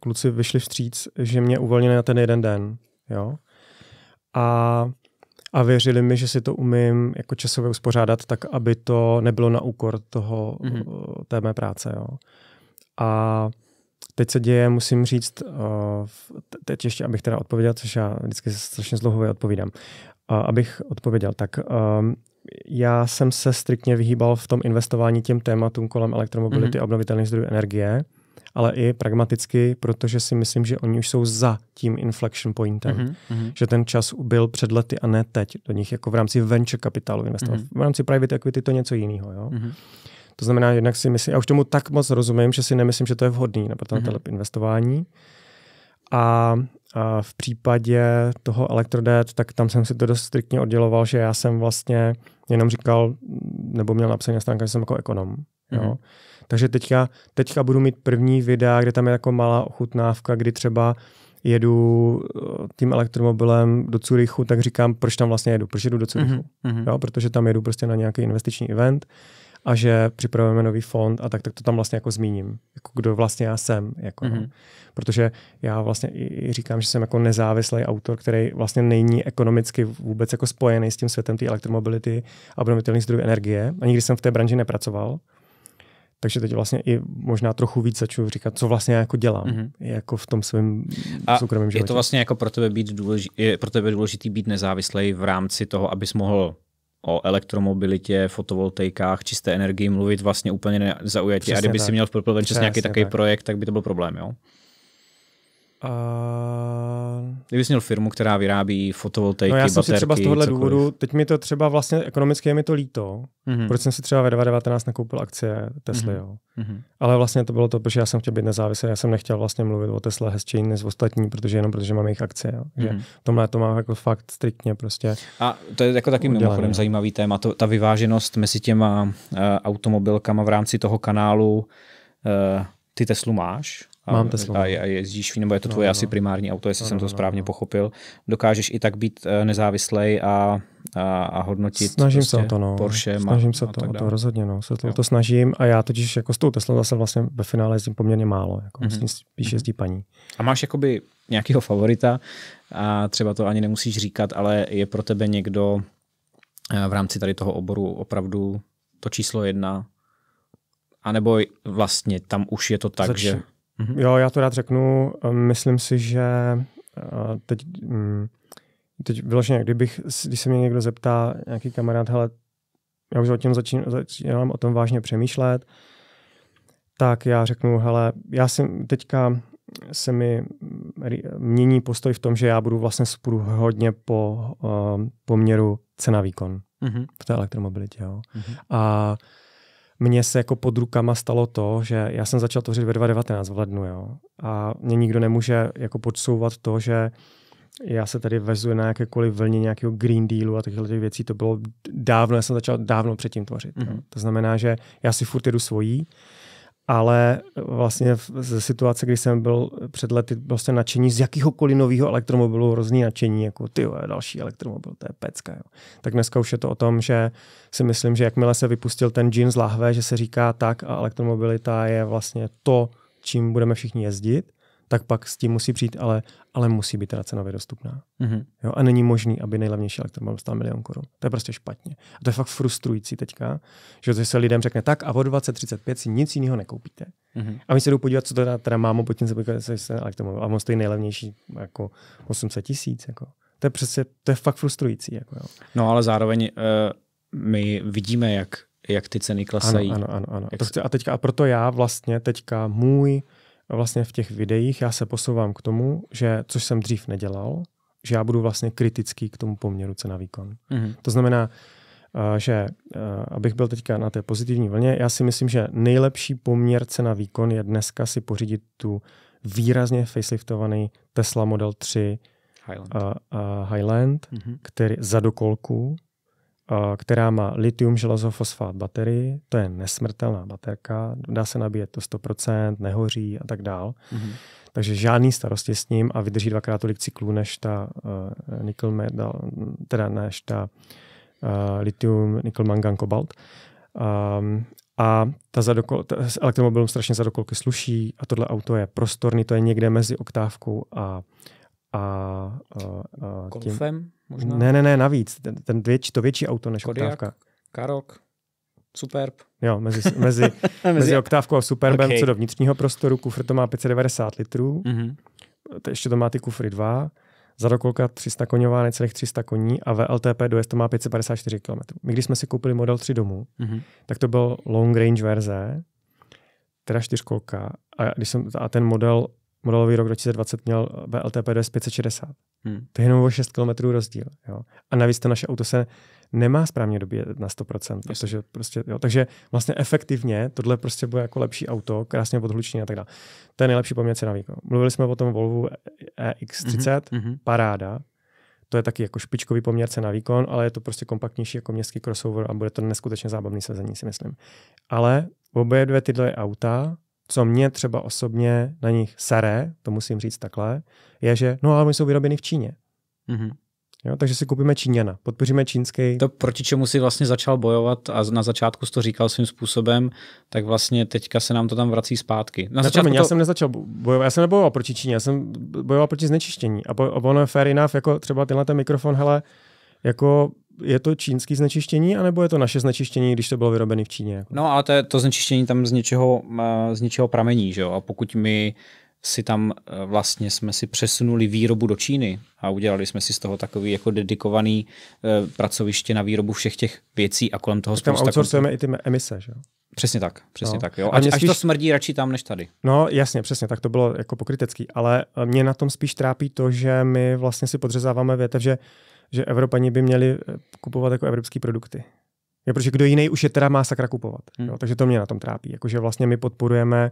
kluci vyšli vstříc, že mě uvolnili na ten jeden den. Jo? A, a věřili mi, že si to umím jako časově uspořádat tak, aby to nebylo na úkor toho, mm-hmm. té mé práce. Jo? A teď se děje, musím říct, teď ještě, abych teda odpověděl, což já vždycky strašně zlohově odpovídám, Abych odpověděl, tak ehm, já jsem se striktně vyhýbal v tom investování těm tématům kolem elektromobility mm-hmm. a obnovitelných zdrojů energie, ale i pragmaticky, protože si myslím, že oni už jsou za tím inflection pointem. Mm-hmm. Že ten čas byl před lety a ne teď. Do nich jako v rámci venture kapitálu investovat. Mm-hmm. V rámci private equity to něco jiného. Jo? Mm-hmm. To znamená, jednak si myslím, já už tomu tak moc rozumím, že si nemyslím, že to je vhodný na mm-hmm. investování. A a v případě toho Electrodet, tak tam jsem si to dost striktně odděloval, že já jsem vlastně jenom říkal, nebo měl napsané na stránka, že jsem jako ekonom. Mm-hmm. Jo. Mhm. Takže teďka, teďka budu mít první videa, kde tam je jako malá ochutnávka, kdy třeba jedu eh, tím elektromobilem do Curychu, tak říkám, proč tam vlastně jedu, proč jedu do Curychu. Mm-hmm. Jo, protože tam jedu prostě na nějaký investiční event a že připravujeme nový fond a tak, tak to tam vlastně jako zmíním, jako kdo vlastně já jsem. Jako, mm-hmm. Protože já vlastně i říkám, že jsem jako nezávislý autor, který vlastně není ekonomicky vůbec jako spojený s tím světem té elektromobility a obnovitelných zdrojů energie. A nikdy jsem v té branži nepracoval. Takže teď vlastně i možná trochu víc začnu říkat, co vlastně já jako dělám, mm-hmm. jako v tom svém soukromém životě. je to vlastně jako pro tebe, být důležitý, pro tebe důležitý být nezávislý v rámci toho, abys mohl o elektromobilitě, fotovoltaikách, čisté energii mluvit vlastně úplně nezaujatě. a kdyby tak. si měl v Purple Ventures nějaký takový projekt, tak by to byl problém, jo? Uh... jsi měl firmu, která vyrábí fotovoltaiky, no já jsem baterky, si třeba z tohohle cokoliv. důvodu, teď mi to třeba vlastně ekonomicky je mi to líto, mm-hmm. protože jsem si třeba ve 2019 nakoupil akcie Tesly, mm-hmm. jo. Mm-hmm. Ale vlastně to bylo to, protože já jsem chtěl být nezávislý, já jsem nechtěl vlastně mluvit o Tesla hezčí než ostatní, protože jenom protože mám jejich akcie, jo. Takže mm-hmm. tomhle to má jako fakt striktně prostě. A to je jako taky udělaný. mimochodem zajímavý téma, to, ta vyváženost mezi těma uh, automobilkama v rámci toho kanálu, uh, ty Teslu máš, a, Mám Tesla. A, a jezdíš nebo je to no, tvoje no, asi no. primární auto, jestli no, jsem no, to správně no, pochopil. Dokážeš i tak být eh, nezávislej a, a, a hodnotit snažím prostě se o prostě to, no. Porsche. Snažím se to, o to rozhodně, no. Se to, to snažím a já totiž jako s tou Tesla zase vlastně ve finále jezdím poměrně málo, jako mm-hmm. spíš mhm. jezdí paní. A máš jakoby nějakého favorita a třeba to ani nemusíš říkat, ale je pro tebe někdo eh, v rámci tady toho oboru opravdu to číslo jedna, a nebo vlastně tam už je to tak, Zač- že... Mm-hmm. Jo, já to rád řeknu. Myslím si, že eh, teď, mm, teď vyloženě, kdybych, když se mě někdo zeptá, nějaký kamarád, hele, já už o tom začín, začínám o tom vážně přemýšlet, tak já řeknu, hele, já jsem teďka se mi mění postoj v tom, že já budu vlastně spůru hodně po uh, poměru cena-výkon mm-hmm. v té elektromobilitě. Jo. Mm-hmm. A mně se jako pod rukama stalo to, že já jsem začal tvořit ve 2019 v lednu, jo. A mě nikdo nemůže jako podsouvat to, že já se tady vezu na jakékoliv vlně nějakého Green Dealu a takhle těch věcí. To bylo dávno, já jsem začal dávno předtím tvořit. Mm-hmm. To znamená, že já si furt jedu svojí, ale vlastně ze situace, kdy jsem byl před lety vlastně nadšení z jakýhokoliv nového elektromobilu, hrozný nadšení, jako ty další elektromobil, to je pecka. Jo. Tak dneska už je to o tom, že si myslím, že jakmile se vypustil ten jeans z lahve, že se říká tak a elektromobilita je vlastně to, čím budeme všichni jezdit, tak pak s tím musí přijít, ale, ale musí být teda cenově dostupná. Mm-hmm. Jo, a není možný, aby nejlevnější elektromobil stál milion korun. To je prostě špatně. A to je fakt frustrující teďka, že se lidem řekne tak a o 2035 si nic jiného nekoupíte. Mm-hmm. A my se jdou podívat, co teda, teda mám, tím se podívat, co se elektromobil. A on stojí nejlevnější jako 800 tisíc. Jako. To je přesně, to je fakt frustrující. Jako, jo. No ale zároveň uh, my vidíme, jak jak ty ceny klesají. Ano, ano, ano. ano. A, a, teďka, a proto já vlastně teďka můj vlastně v těch videích já se posouvám k tomu, že což jsem dřív nedělal, že já budu vlastně kritický k tomu poměru cena výkon. Mm-hmm. To znamená, eh, že eh, abych byl teďka na té pozitivní vlně, já si myslím, že nejlepší poměr cena výkon je dneska si pořídit tu výrazně faceliftovaný Tesla Model 3 Highland, uh, uh, Highland mm-hmm. který za dokolku, která má litium železofosfát baterii, to je nesmrtelná baterka, dá se nabíjet to 100%, nehoří a tak dál. Mm-hmm. Takže žádný starosti s ním a vydrží dvakrát tolik cyklů než ta uh, nickel metal, teda než ta uh, litium, nickel mangan kobalt. Um, a ta zadokol, ta, s elektromobilem strašně zadokolky sluší a tohle auto je prostorný, to je někde mezi oktávkou a a, a, a tím, Golfem možná? Ne, ne, ne, navíc. Ten, ten větší, to větší auto než Kodiak, oktávka. Karok, Superb. Jo, mezi, mezi, mezi oktávkou a Superbem, okay. co do vnitřního prostoru, kufr to má 590 litrů, mm-hmm. to ještě to má ty kufry dva, zadokolka 300 koňová, necelých 300 koní a VLTP dojezd to má 554 km. My když jsme si koupili Model 3 domů, mm-hmm. tak to byl long range verze, teda čtyřkolka a, když jsem, a ten model modelový rok 2020 měl BLTP 560. Hmm. To je jenom o 6 km rozdíl. Jo. A navíc to naše auto se nemá správně dobíjet na 100%, protože prostě, jo, takže vlastně efektivně tohle prostě bude jako lepší auto, krásně odhluční a tak dále. To je nejlepší poměr cena výkon. Mluvili jsme o tom Volvo EX30, mm-hmm. Mhm. paráda, to je taky jako špičkový poměr cena výkon, ale je to prostě kompaktnější jako městský crossover a bude to neskutečně zábavný sezení, si myslím. Ale obě dvě tyhle auta co mě třeba osobně na nich sere, to musím říct takhle, je, že no ale oni jsou vyrobeny v Číně. Mm-hmm. Jo, takže si koupíme Číňana, podpoříme čínský. To proti čemu si vlastně začal bojovat a na začátku jsi to říkal svým způsobem, tak vlastně teďka se nám to tam vrací zpátky. Na ne, začátku to... Já jsem nezačal bojovat, já jsem nebojoval proti Číně, já jsem bojoval proti znečištění. A, po, a ono je fair enough, jako třeba tenhle ten mikrofon, hele, jako je to čínský znečištění, anebo je to naše znečištění, když to bylo vyrobené v Číně? Jako? No ale to, je, to znečištění tam z něčeho, eh, z něčeho pramení, že jo? A pokud my si tam eh, vlastně jsme si přesunuli výrobu do Číny a udělali jsme si z toho takový jako dedikovaný eh, pracoviště na výrobu všech těch věcí a kolem toho tak tam outsourcujeme i ty emise, že jo? Přesně tak, přesně no. tak. Jo. Až, a mě spíš... až to smrdí radši tam, než tady. No jasně, přesně, tak to bylo jako pokrytecký, ale mě na tom spíš trápí to, že my vlastně si podřezáváme větev, že že Evropani by měli eh, kupovat jako evropské produkty. Jo, protože kdo jiný už je teda má sakra kupovat. Hmm. takže to mě na tom trápí. Jakože vlastně my podporujeme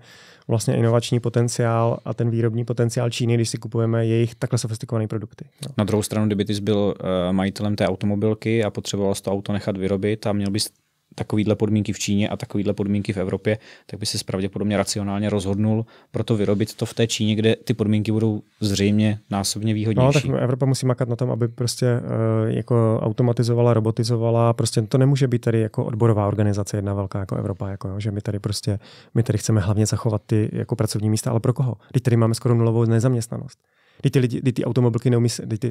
vlastně inovační potenciál a ten výrobní potenciál Číny, když si kupujeme jejich takhle sofistikované produkty. Jo. Na druhou stranu, kdyby ty jsi byl uh, majitelem té automobilky a potřeboval to auto nechat vyrobit a měl bys takovýhle podmínky v Číně a takovýhle podmínky v Evropě, tak by se pravděpodobně racionálně rozhodnul pro to vyrobit to v té Číně, kde ty podmínky budou zřejmě násobně no, výhodnější. No, tak Evropa musí makat na tom, aby prostě uh, jako automatizovala, robotizovala, prostě to nemůže být tady jako odborová organizace jedna velká jako Evropa, jako jo, že my tady prostě, my tady chceme hlavně zachovat ty jako pracovní místa, ale pro koho? Teď tady máme skoro nulovou nezaměstnanost. Teď ty, lidi, teď ty automobilky neumí, teď ty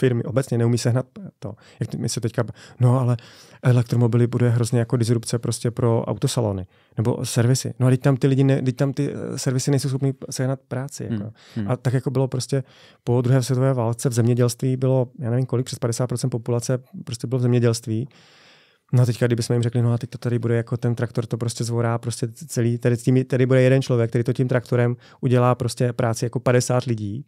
firmy obecně neumí sehnat to. Jak my se teďka, no ale elektromobily bude hrozně jako disrupce prostě pro autosalony nebo servisy. No a teď tam ty lidi, ne, teď tam ty eh, servisy nejsou schopni sehnat práci. Hmm, jako. Hmm. A tak jako bylo prostě po druhé světové válce v zemědělství bylo, já nevím kolik, přes 50% populace prostě bylo v zemědělství. No a teďka, kdybychom jim řekli, no a teď to tady bude jako ten traktor, to prostě zvorá prostě celý, tady, tím, tady bude jeden člověk, který to tím traktorem udělá prostě práci jako 50 lidí,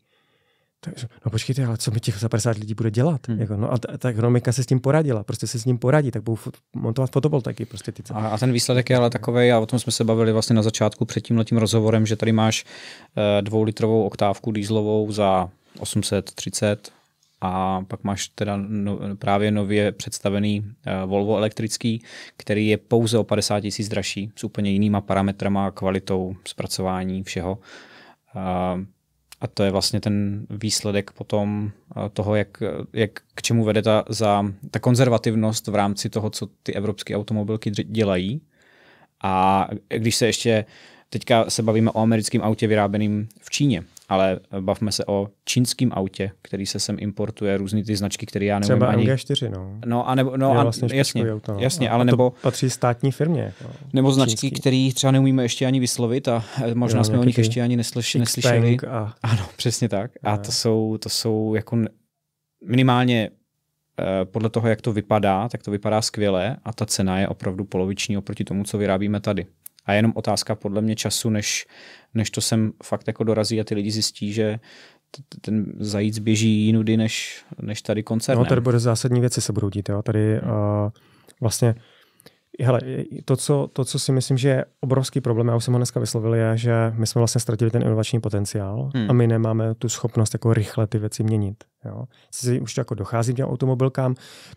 takže, no počkejte, ale co mi těch 50 lidí bude dělat? Hmm. Jako, no a ta, ekonomika se s tím poradila, prostě se s ním poradí, tak budou fot, montovat fotovoltaiky. Prostě ty a, a ten výsledek je ale takový, a o tom jsme se bavili vlastně na začátku před letím rozhovorem, že tady máš e, dvoulitrovou oktávku dýzlovou za 830 a pak máš teda no, právě nově představený uh, Volvo elektrický, který je pouze o 50 tisíc dražší s úplně jinýma parametrama, kvalitou, zpracování, všeho. Uh, a to je vlastně ten výsledek potom eh, toho, jak, eh, jak k čemu vede ta, za, ta konzervativnost v rámci toho, co ty evropské automobilky dělají. A když se ještě teďka se bavíme o americkém autě vyráběném v Číně, ale eh, bavme se o čínském autě, který se sem importuje, různé ty značky, které já nevím Třeba ani... MG4, no. No, a nebo, no, a, vlastně jasně, auto, no. jasně, ale a nebo... patří státní firmě. No. Nebo značky, které třeba neumíme ještě ani vyslovit a eh, možná jo, jsme o nich ještě ani neslyš, neslyšeli. A... Ano, přesně tak. a to jsou, to jsou jako minimálně eh, podle toho, jak to vypadá, tak to vypadá skvěle a ta cena je opravdu poloviční oproti tomu, co vyrábíme tady. A jenom otázka podle mě času, než, než to sem fakt jako dorazí a ty lidi zjistí, že ten zajíc běží jinudy než, než tady koncert. No, tady bude zásadní věci se budou dít. Jo. Tady uh, vlastně Hele, to co, to, co si myslím, že je obrovský problém, já už jsem ho dneska vyslovil, je, že my jsme vlastně ztratili ten inovační potenciál hmm. a my nemáme tu schopnost jako rychle ty věci měnit. Jo. si už jako dochází k těm automobilkám.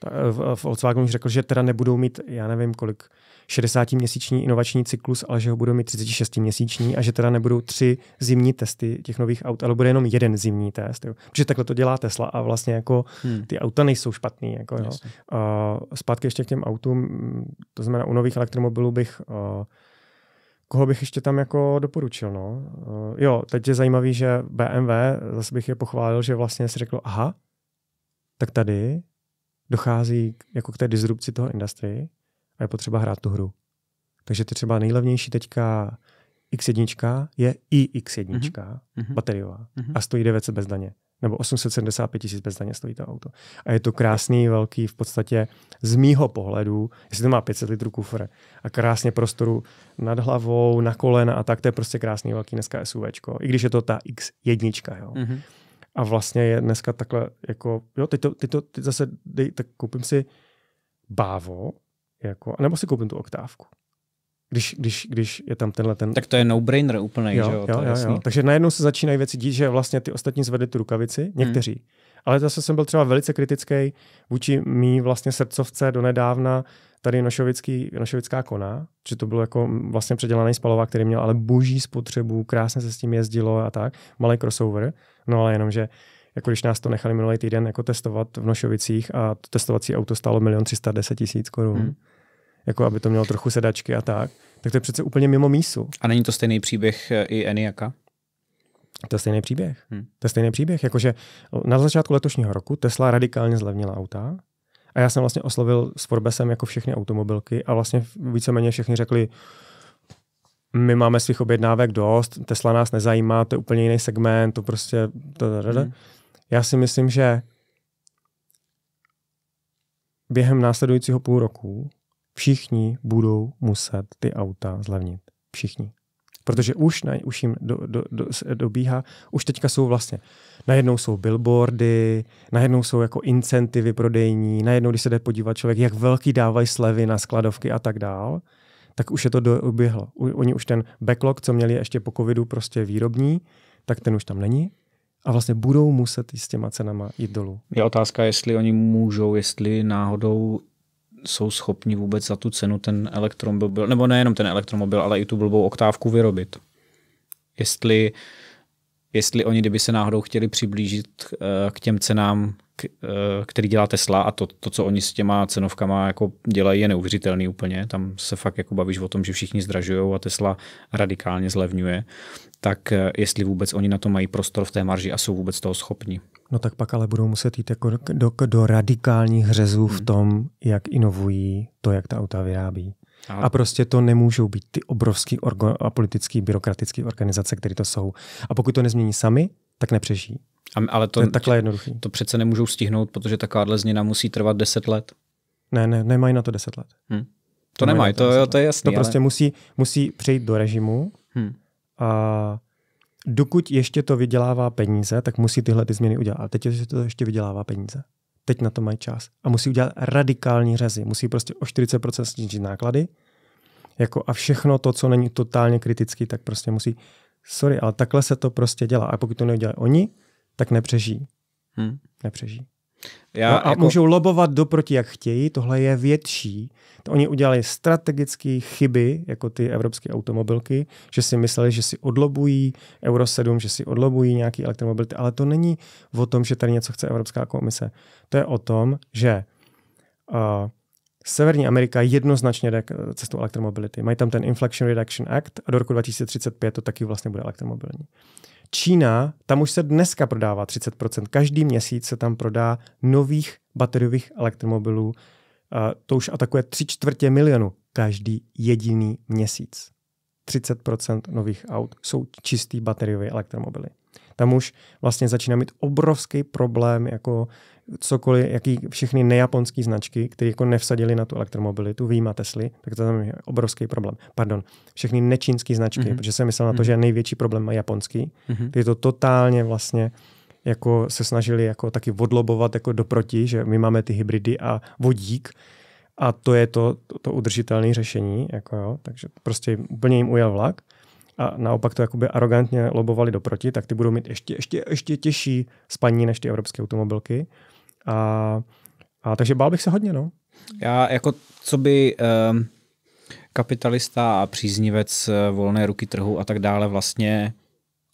Eh, v Volkswagenu řekl, že teda nebudou mít, já nevím kolik, 60-měsíční inovační cyklus, ale že ho budou mít 36-měsíční a že teda nebudou tři zimní testy těch nových aut, ale bude jenom jeden zimní test. Jo. Protože takhle to dělá Tesla a vlastně jako hmm. ty auta nejsou špatný. Jako, jo. Uh, zpátky ještě k těm autům, to znamená u nových elektromobilů bych uh, Koho bych ještě tam jako doporučil, no? Eh, jo, teď je zajímavý, že BMW, zase bych je pochválil, že vlastně si řekl, aha, tak tady dochází jako k té disrupci toho industry a je potřeba hrát tu hru. Takže ty třeba nejlevnější teďka X1 je i X1 mm-hmm. Mhm. bateriová mm-hmm. a stojí 900 bez daně nebo 875 tisíc bez daně stojí to auto. A je to krásný, velký, v podstatě z mýho pohledu, jestli to má 500 litrů kufr a krásně prostoru nad hlavou, na kolena a tak, to je prostě krásný, velký dneska SUVčko, i když je to ta X1, jo. Mm-hmm. A vlastně je dneska takhle, jako, jo, teď to, teď to teď zase, dej, tak koupím si bávo, jako, nebo si koupím tu oktávku když, když, když je tam tenhle ten... Tak to je no-brainer úplně, jo, že jo? jo, to je jo, jasný. jo. Takže najednou se začínají věci dít, že vlastně ty ostatní zvedli tu rukavici, hmm. někteří. Hmm. Ale zase jsem byl třeba velice kritický vůči mý vlastně srdcovce do nedávna tady Nošovický, Nošovická kona, že to bylo jako vlastně předělaný spalovák, který měl ale boží spotřebu, krásně se s tím jezdilo a tak, malý crossover, no ale jenom, že jako když nás to nechali minulý týden jako testovat v Nošovicích a to testovací auto stálo 1 310 000 korun, hmm jako aby to mělo trochu sedačky a tak, tak to je přece úplně mimo mísu. A není to stejný příběh eh, i Eniaka? To je stejný příběh. Hmm. To je stejný příběh. Jakože na začátku letošního roku Tesla radikálně zlevnila auta a já jsem vlastně oslovil s Forbesem jako všechny automobilky a vlastně víceméně všichni řekli, my máme svých objednávek dost, Tesla nás nezajímá, to je úplně jiný segment, to prostě... To, to, to, to. Hmm. Já si myslím, že během následujícího půl roku všichni budou muset ty auta zlevnit. Všichni. Protože už, na už jim do, do, do, dobíhá, už teďka jsou vlastně, najednou jsou billboardy, najednou jsou jako incentivy prodejní, najednou, když se jde podívat člověk, jak velký dávají slevy na skladovky a tak dál, tak už je to doběhlo. Oni už ten backlog, co měli ještě po covidu prostě výrobní, tak ten už tam není a vlastně budou muset s těma cenama jít dolů. Je otázka, jestli oni můžou, jestli náhodou jsou schopni vůbec za tu cenu ten elektromobil, nebo nejenom ten elektromobil, ale i tu blbou oktávku vyrobit. Jestli, jestli oni, kdyby se náhodou chtěli přiblížit eh, k těm cenám, k, eh, který dělá Tesla a to, to, co oni s těma cenovkama jako dělají, je neuvěřitelný úplně. Tam se fakt jako bavíš o tom, že všichni zdražují a Tesla radikálně zlevňuje tak eh, jestli vůbec oni na to mají prostor v té marži a jsou vůbec toho schopni. No tak pak ale budou muset jít jako do, do radikálních řezů v hmm. tom, jak inovují to, jak ta auta vyrábí. Ale... A prostě to nemůžou být ty obrovský orgo- a politický, byrokratický organizace, které to jsou. A pokud to nezmění sami, tak A, Ale to, to je takhle jednoduchý. To přece nemůžou stihnout, protože takováhle změna musí trvat 10 let. Ne, ne, nemají na to 10 let. Hmm. To nemají, nemají to, to, to je jasné. To no prostě ale... prostě musí, musí přejít do režimu, hmm a dokud ještě to vydělává peníze, tak musí tyhle ty změny udělat. A teď že to ještě vydělává peníze. Teď na to mají čas. A musí udělat radikální řezy. Musí prostě o 40% snížit náklady. Jako a všechno to, co není totálně kritický, tak prostě musí sorry, ale takhle se to prostě dělá. A pokud to neudělají oni, tak nepřežijí. Hmm. Nepřežijí. Já no a jako... můžou lobovat doproti, jak chtějí, tohle je větší. To oni udělali strategické chyby, jako ty evropské automobilky, že si mysleli, že si odlobují Euro 7, že si odlobují nějaký elektromobility, ale to není o tom, že tady něco chce Evropská komise. To je o tom, že uh, Severní Amerika jednoznačně jde e, cestou elektromobility. Mají tam ten Inflection Reduction Act a do roku 2035 to taky vlastně bude elektromobilní. Čína, tam už se dneska prodává 30%. Každý měsíc se tam prodá nových bateriových elektromobilů. Eh, to už atakuje tři čtvrtě milionu každý jediný měsíc. 30% nových aut jsou čistý bateriové elektromobily tam už vlastně začíná mít obrovský problém jako cokoliv, jaký všechny nejaponské značky, které jako nevsadili na tu elektromobilitu, výjima Tesly, tak to tam je obrovský problém. Pardon, všechny nečínské značky, mm-hmm. protože jsem myslel na to, mm-hmm. že největší problém má japonský, mm-hmm. ty to totálně vlastně jako se snažili jako taky odlobovat jako doproti, že my máme ty hybridy a vodík, a to je to, to, to udržitelné řešení, jako jo, takže prostě úplně jim ujel vlak a naopak to jakoby arrogantně lobovali doproti, tak ty budou mít ještě, ještě, ještě těžší spaní než ty evropské automobilky. A, a takže bál bych se hodně, no. Já jako, co by um, kapitalista a příznivec eh, volné ruky trhu a tak dále vlastně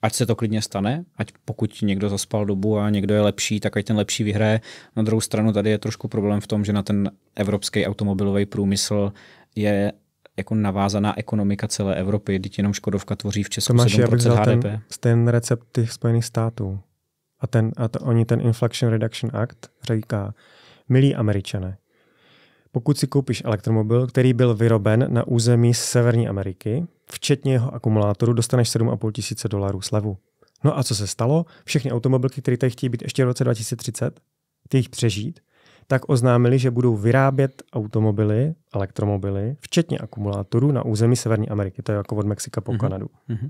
ať se to klidně stane, ať pokud někdo zaspal dobu a někdo je lepší, tak ať ten lepší vyhraje. Na druhou stranu tady je trošku problém v tom, že na ten evropský automobilový průmysl je jako navázaná ekonomika celé Evropy, když jenom Škodovka tvoří v Česku Tomáš, 7% já HDP. Ten, ten recept těch Spojených států a, ten, a to, oni ten Inflation Reduction Act říká, milí američané, pokud si koupíš elektromobil, který byl vyroben na území Severní Ameriky, včetně jeho akumulátoru, dostaneš 7,5 tisíce dolarů slevu. No a co se stalo? Všechny automobilky, které tady chtějí být ještě v roce 2030, ty jich přežít, tak oznámili, že budou vyrábět automobily, elektromobily, včetně akumulátorů na území Severní Ameriky. To je jako od Mexika po mm-hmm. Kanadu. Mm-hmm.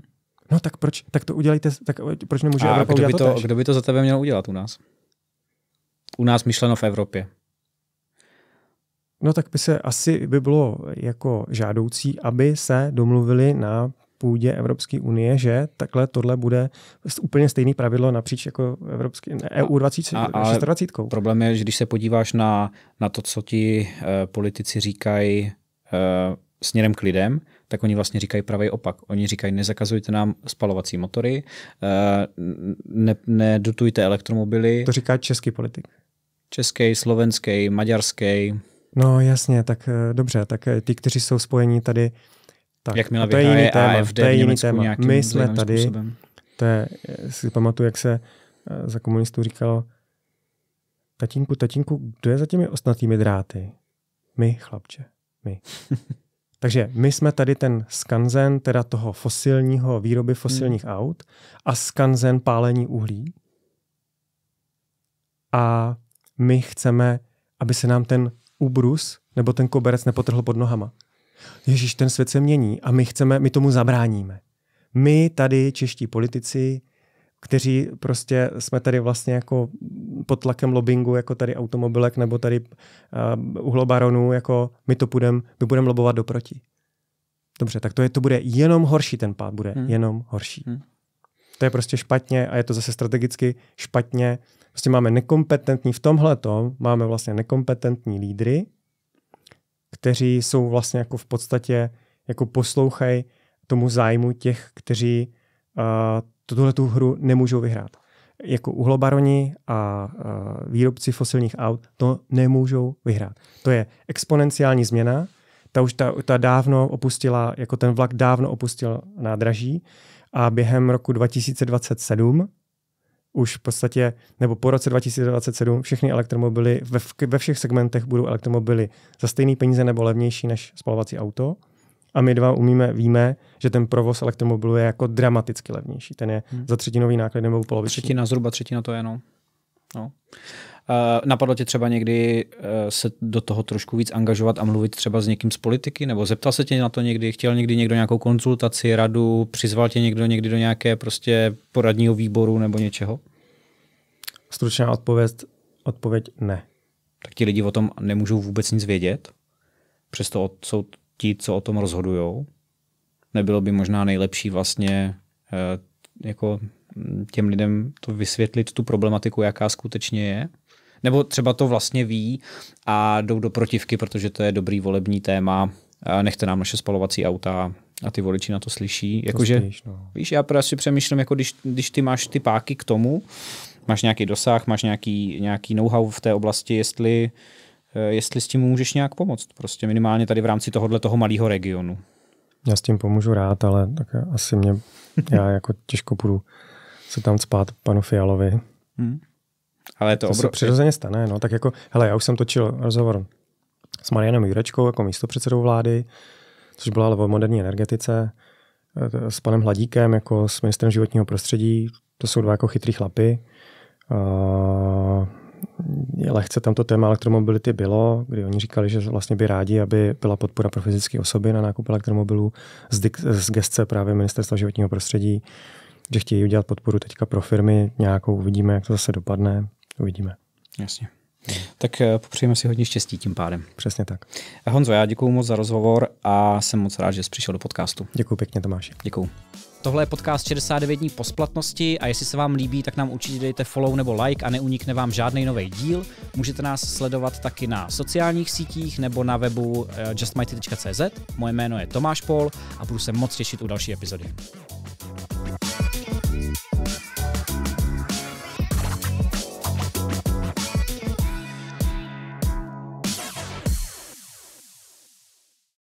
No tak proč? Tak to udělejte, tak proč nemůže A Evropa kdo by to, to kdo by to za tebe měl udělat u nás? U nás myšleno v Evropě. No tak by se asi by bylo jako žádoucí, aby se domluvili na půdě Evropské unie, že takhle tohle bude úplně stejný pravidlo napříč jako Evropský, EU 20, 26. Problém je, že když se podíváš na, na to, co ti uh, politici říkají uh, směrem k lidem, tak oni vlastně říkají pravý opak. Oni říkají, nezakazujte nám spalovací motory, eh, ne, nedotujte elektromobily. To říká český politik. Český, slovenský, maďarský. No jasně, tak dobře, tak ty, kteří jsou spojení tady tak, Jakmile to je jiný téma. AFD to je jiný téma. My jsme tady, to je, si pamatuju, jak se eh, za komunistů říkalo, tatínku, tatínku, kdo je za těmi ostnatými dráty? My, chlapče, my. Takže my jsme tady ten skanzen teda toho fosilního, výroby hmm. fosilních hmm. aut a skanzen pálení uhlí. A my chceme, aby se nám ten ubrus nebo ten koberec nepotrhl pod nohama. Ježíš, ten svět se mění a my chceme, my tomu zabráníme. My tady, čeští politici, kteří prostě jsme tady vlastně jako pod tlakem lobbingu, jako tady automobilek nebo tady uh, uhlobaronů, jako my to půjdeme, my budeme lobovat doproti. Dobře, tak to, je, to bude jenom horší, ten pád bude hmm. jenom horší. Hmm. To je prostě špatně a je to zase strategicky špatně. Prostě máme nekompetentní, v tomhle máme vlastně nekompetentní lídry, kteří jsou vlastně jako v podstatě, jako poslouchají tomu zájmu těch, kteří uh, tuhle tu hru nemůžou vyhrát. Jako uhlobaroni a uh, výrobci fosilních aut to nemůžou vyhrát. To je exponenciální změna, ta už ta, ta dávno opustila, jako ten vlak dávno opustil nádraží a během roku 2027 už v podstatě, nebo po roce 2027, všechny elektromobily ve, ve všech segmentech budou elektromobily za stejný peníze nebo levnější než spalovací auto. A my dva umíme, víme, že ten provoz elektromobilu je jako dramaticky levnější. Ten je hmm. za třetinový náklad nebo poloviční. Třetina, zhruba třetina to je, no. no. Eh, napadlo tě třeba někdy eh, se do toho trošku víc angažovat a mluvit třeba s někým z politiky? Nebo zeptal se tě na to někdy? Chtěl někdy někdo nějakou konzultaci, radu? Přizval tě někdo někdy do nějaké prostě poradního výboru nebo něčeho? Stručná odpověď, odpověď ne. Tak ti lidi o tom nemůžou vůbec nic vědět? Přesto jsou ti, co o tom rozhodují? Nebylo by možná nejlepší vlastně eh, jako hm, těm lidem to vysvětlit, tu problematiku, jaká skutečně je? Nebo třeba to vlastně ví a jdou do protivky, protože to je dobrý volební téma. Nechte nám naše spalovací auta a ty voliči na to slyší. Jakože, no. Víš, já prostě přemýšlím, jako když, když ty máš ty páky k tomu, máš nějaký dosah, máš nějaký, nějaký know-how v té oblasti, jestli, eh, jestli s tím můžeš nějak pomoct. Prostě minimálně tady v rámci tohohle toho malého regionu. Já s tím pomůžu rád, ale tak asi mě, já jako těžko půjdu se tam spát panu Fialovi. Hmm. Ale je to, to obrov... se přirozeně stane, no. Tak jako, hele, já už jsem točil rozhovor s Marianem Jurečkou jako místopředsedou vlády, což byla o moderní energetice, eh, s panem Hladíkem jako s ministrem životního prostředí. To jsou dva jako chytrý chlapy. Uh, lehce tam to téma elektromobility bylo, kdy oni říkali, že vlastně by rádi, aby byla podpora pro fyzické osoby na nákup elektromobilů z, dik- z gestce právě Ministerstva životního prostředí, že chtějí udělat podporu teďka pro firmy, nějakou uvidíme, jak to zase dopadne. Uvidíme. Jasně. Tak eh, popřejeme si hodně štěstí tím pádem. Přesně tak. Honzo, já děkuji moc za rozhovor a jsem moc rád, že jsi přišel do podcastu. Děkuji pěkně, Tomáši. Děkuji. Tohle je podcast 69 dní po splatnosti a jestli se vám líbí, tak nám určitě dejte follow nebo like a neunikne vám žádný nový díl. Můžete nás sledovat taky na sociálních sítích nebo na webu eh, justmighty.cz. Moje jméno je Tomáš Pol a budu se moc těšit u další epizody.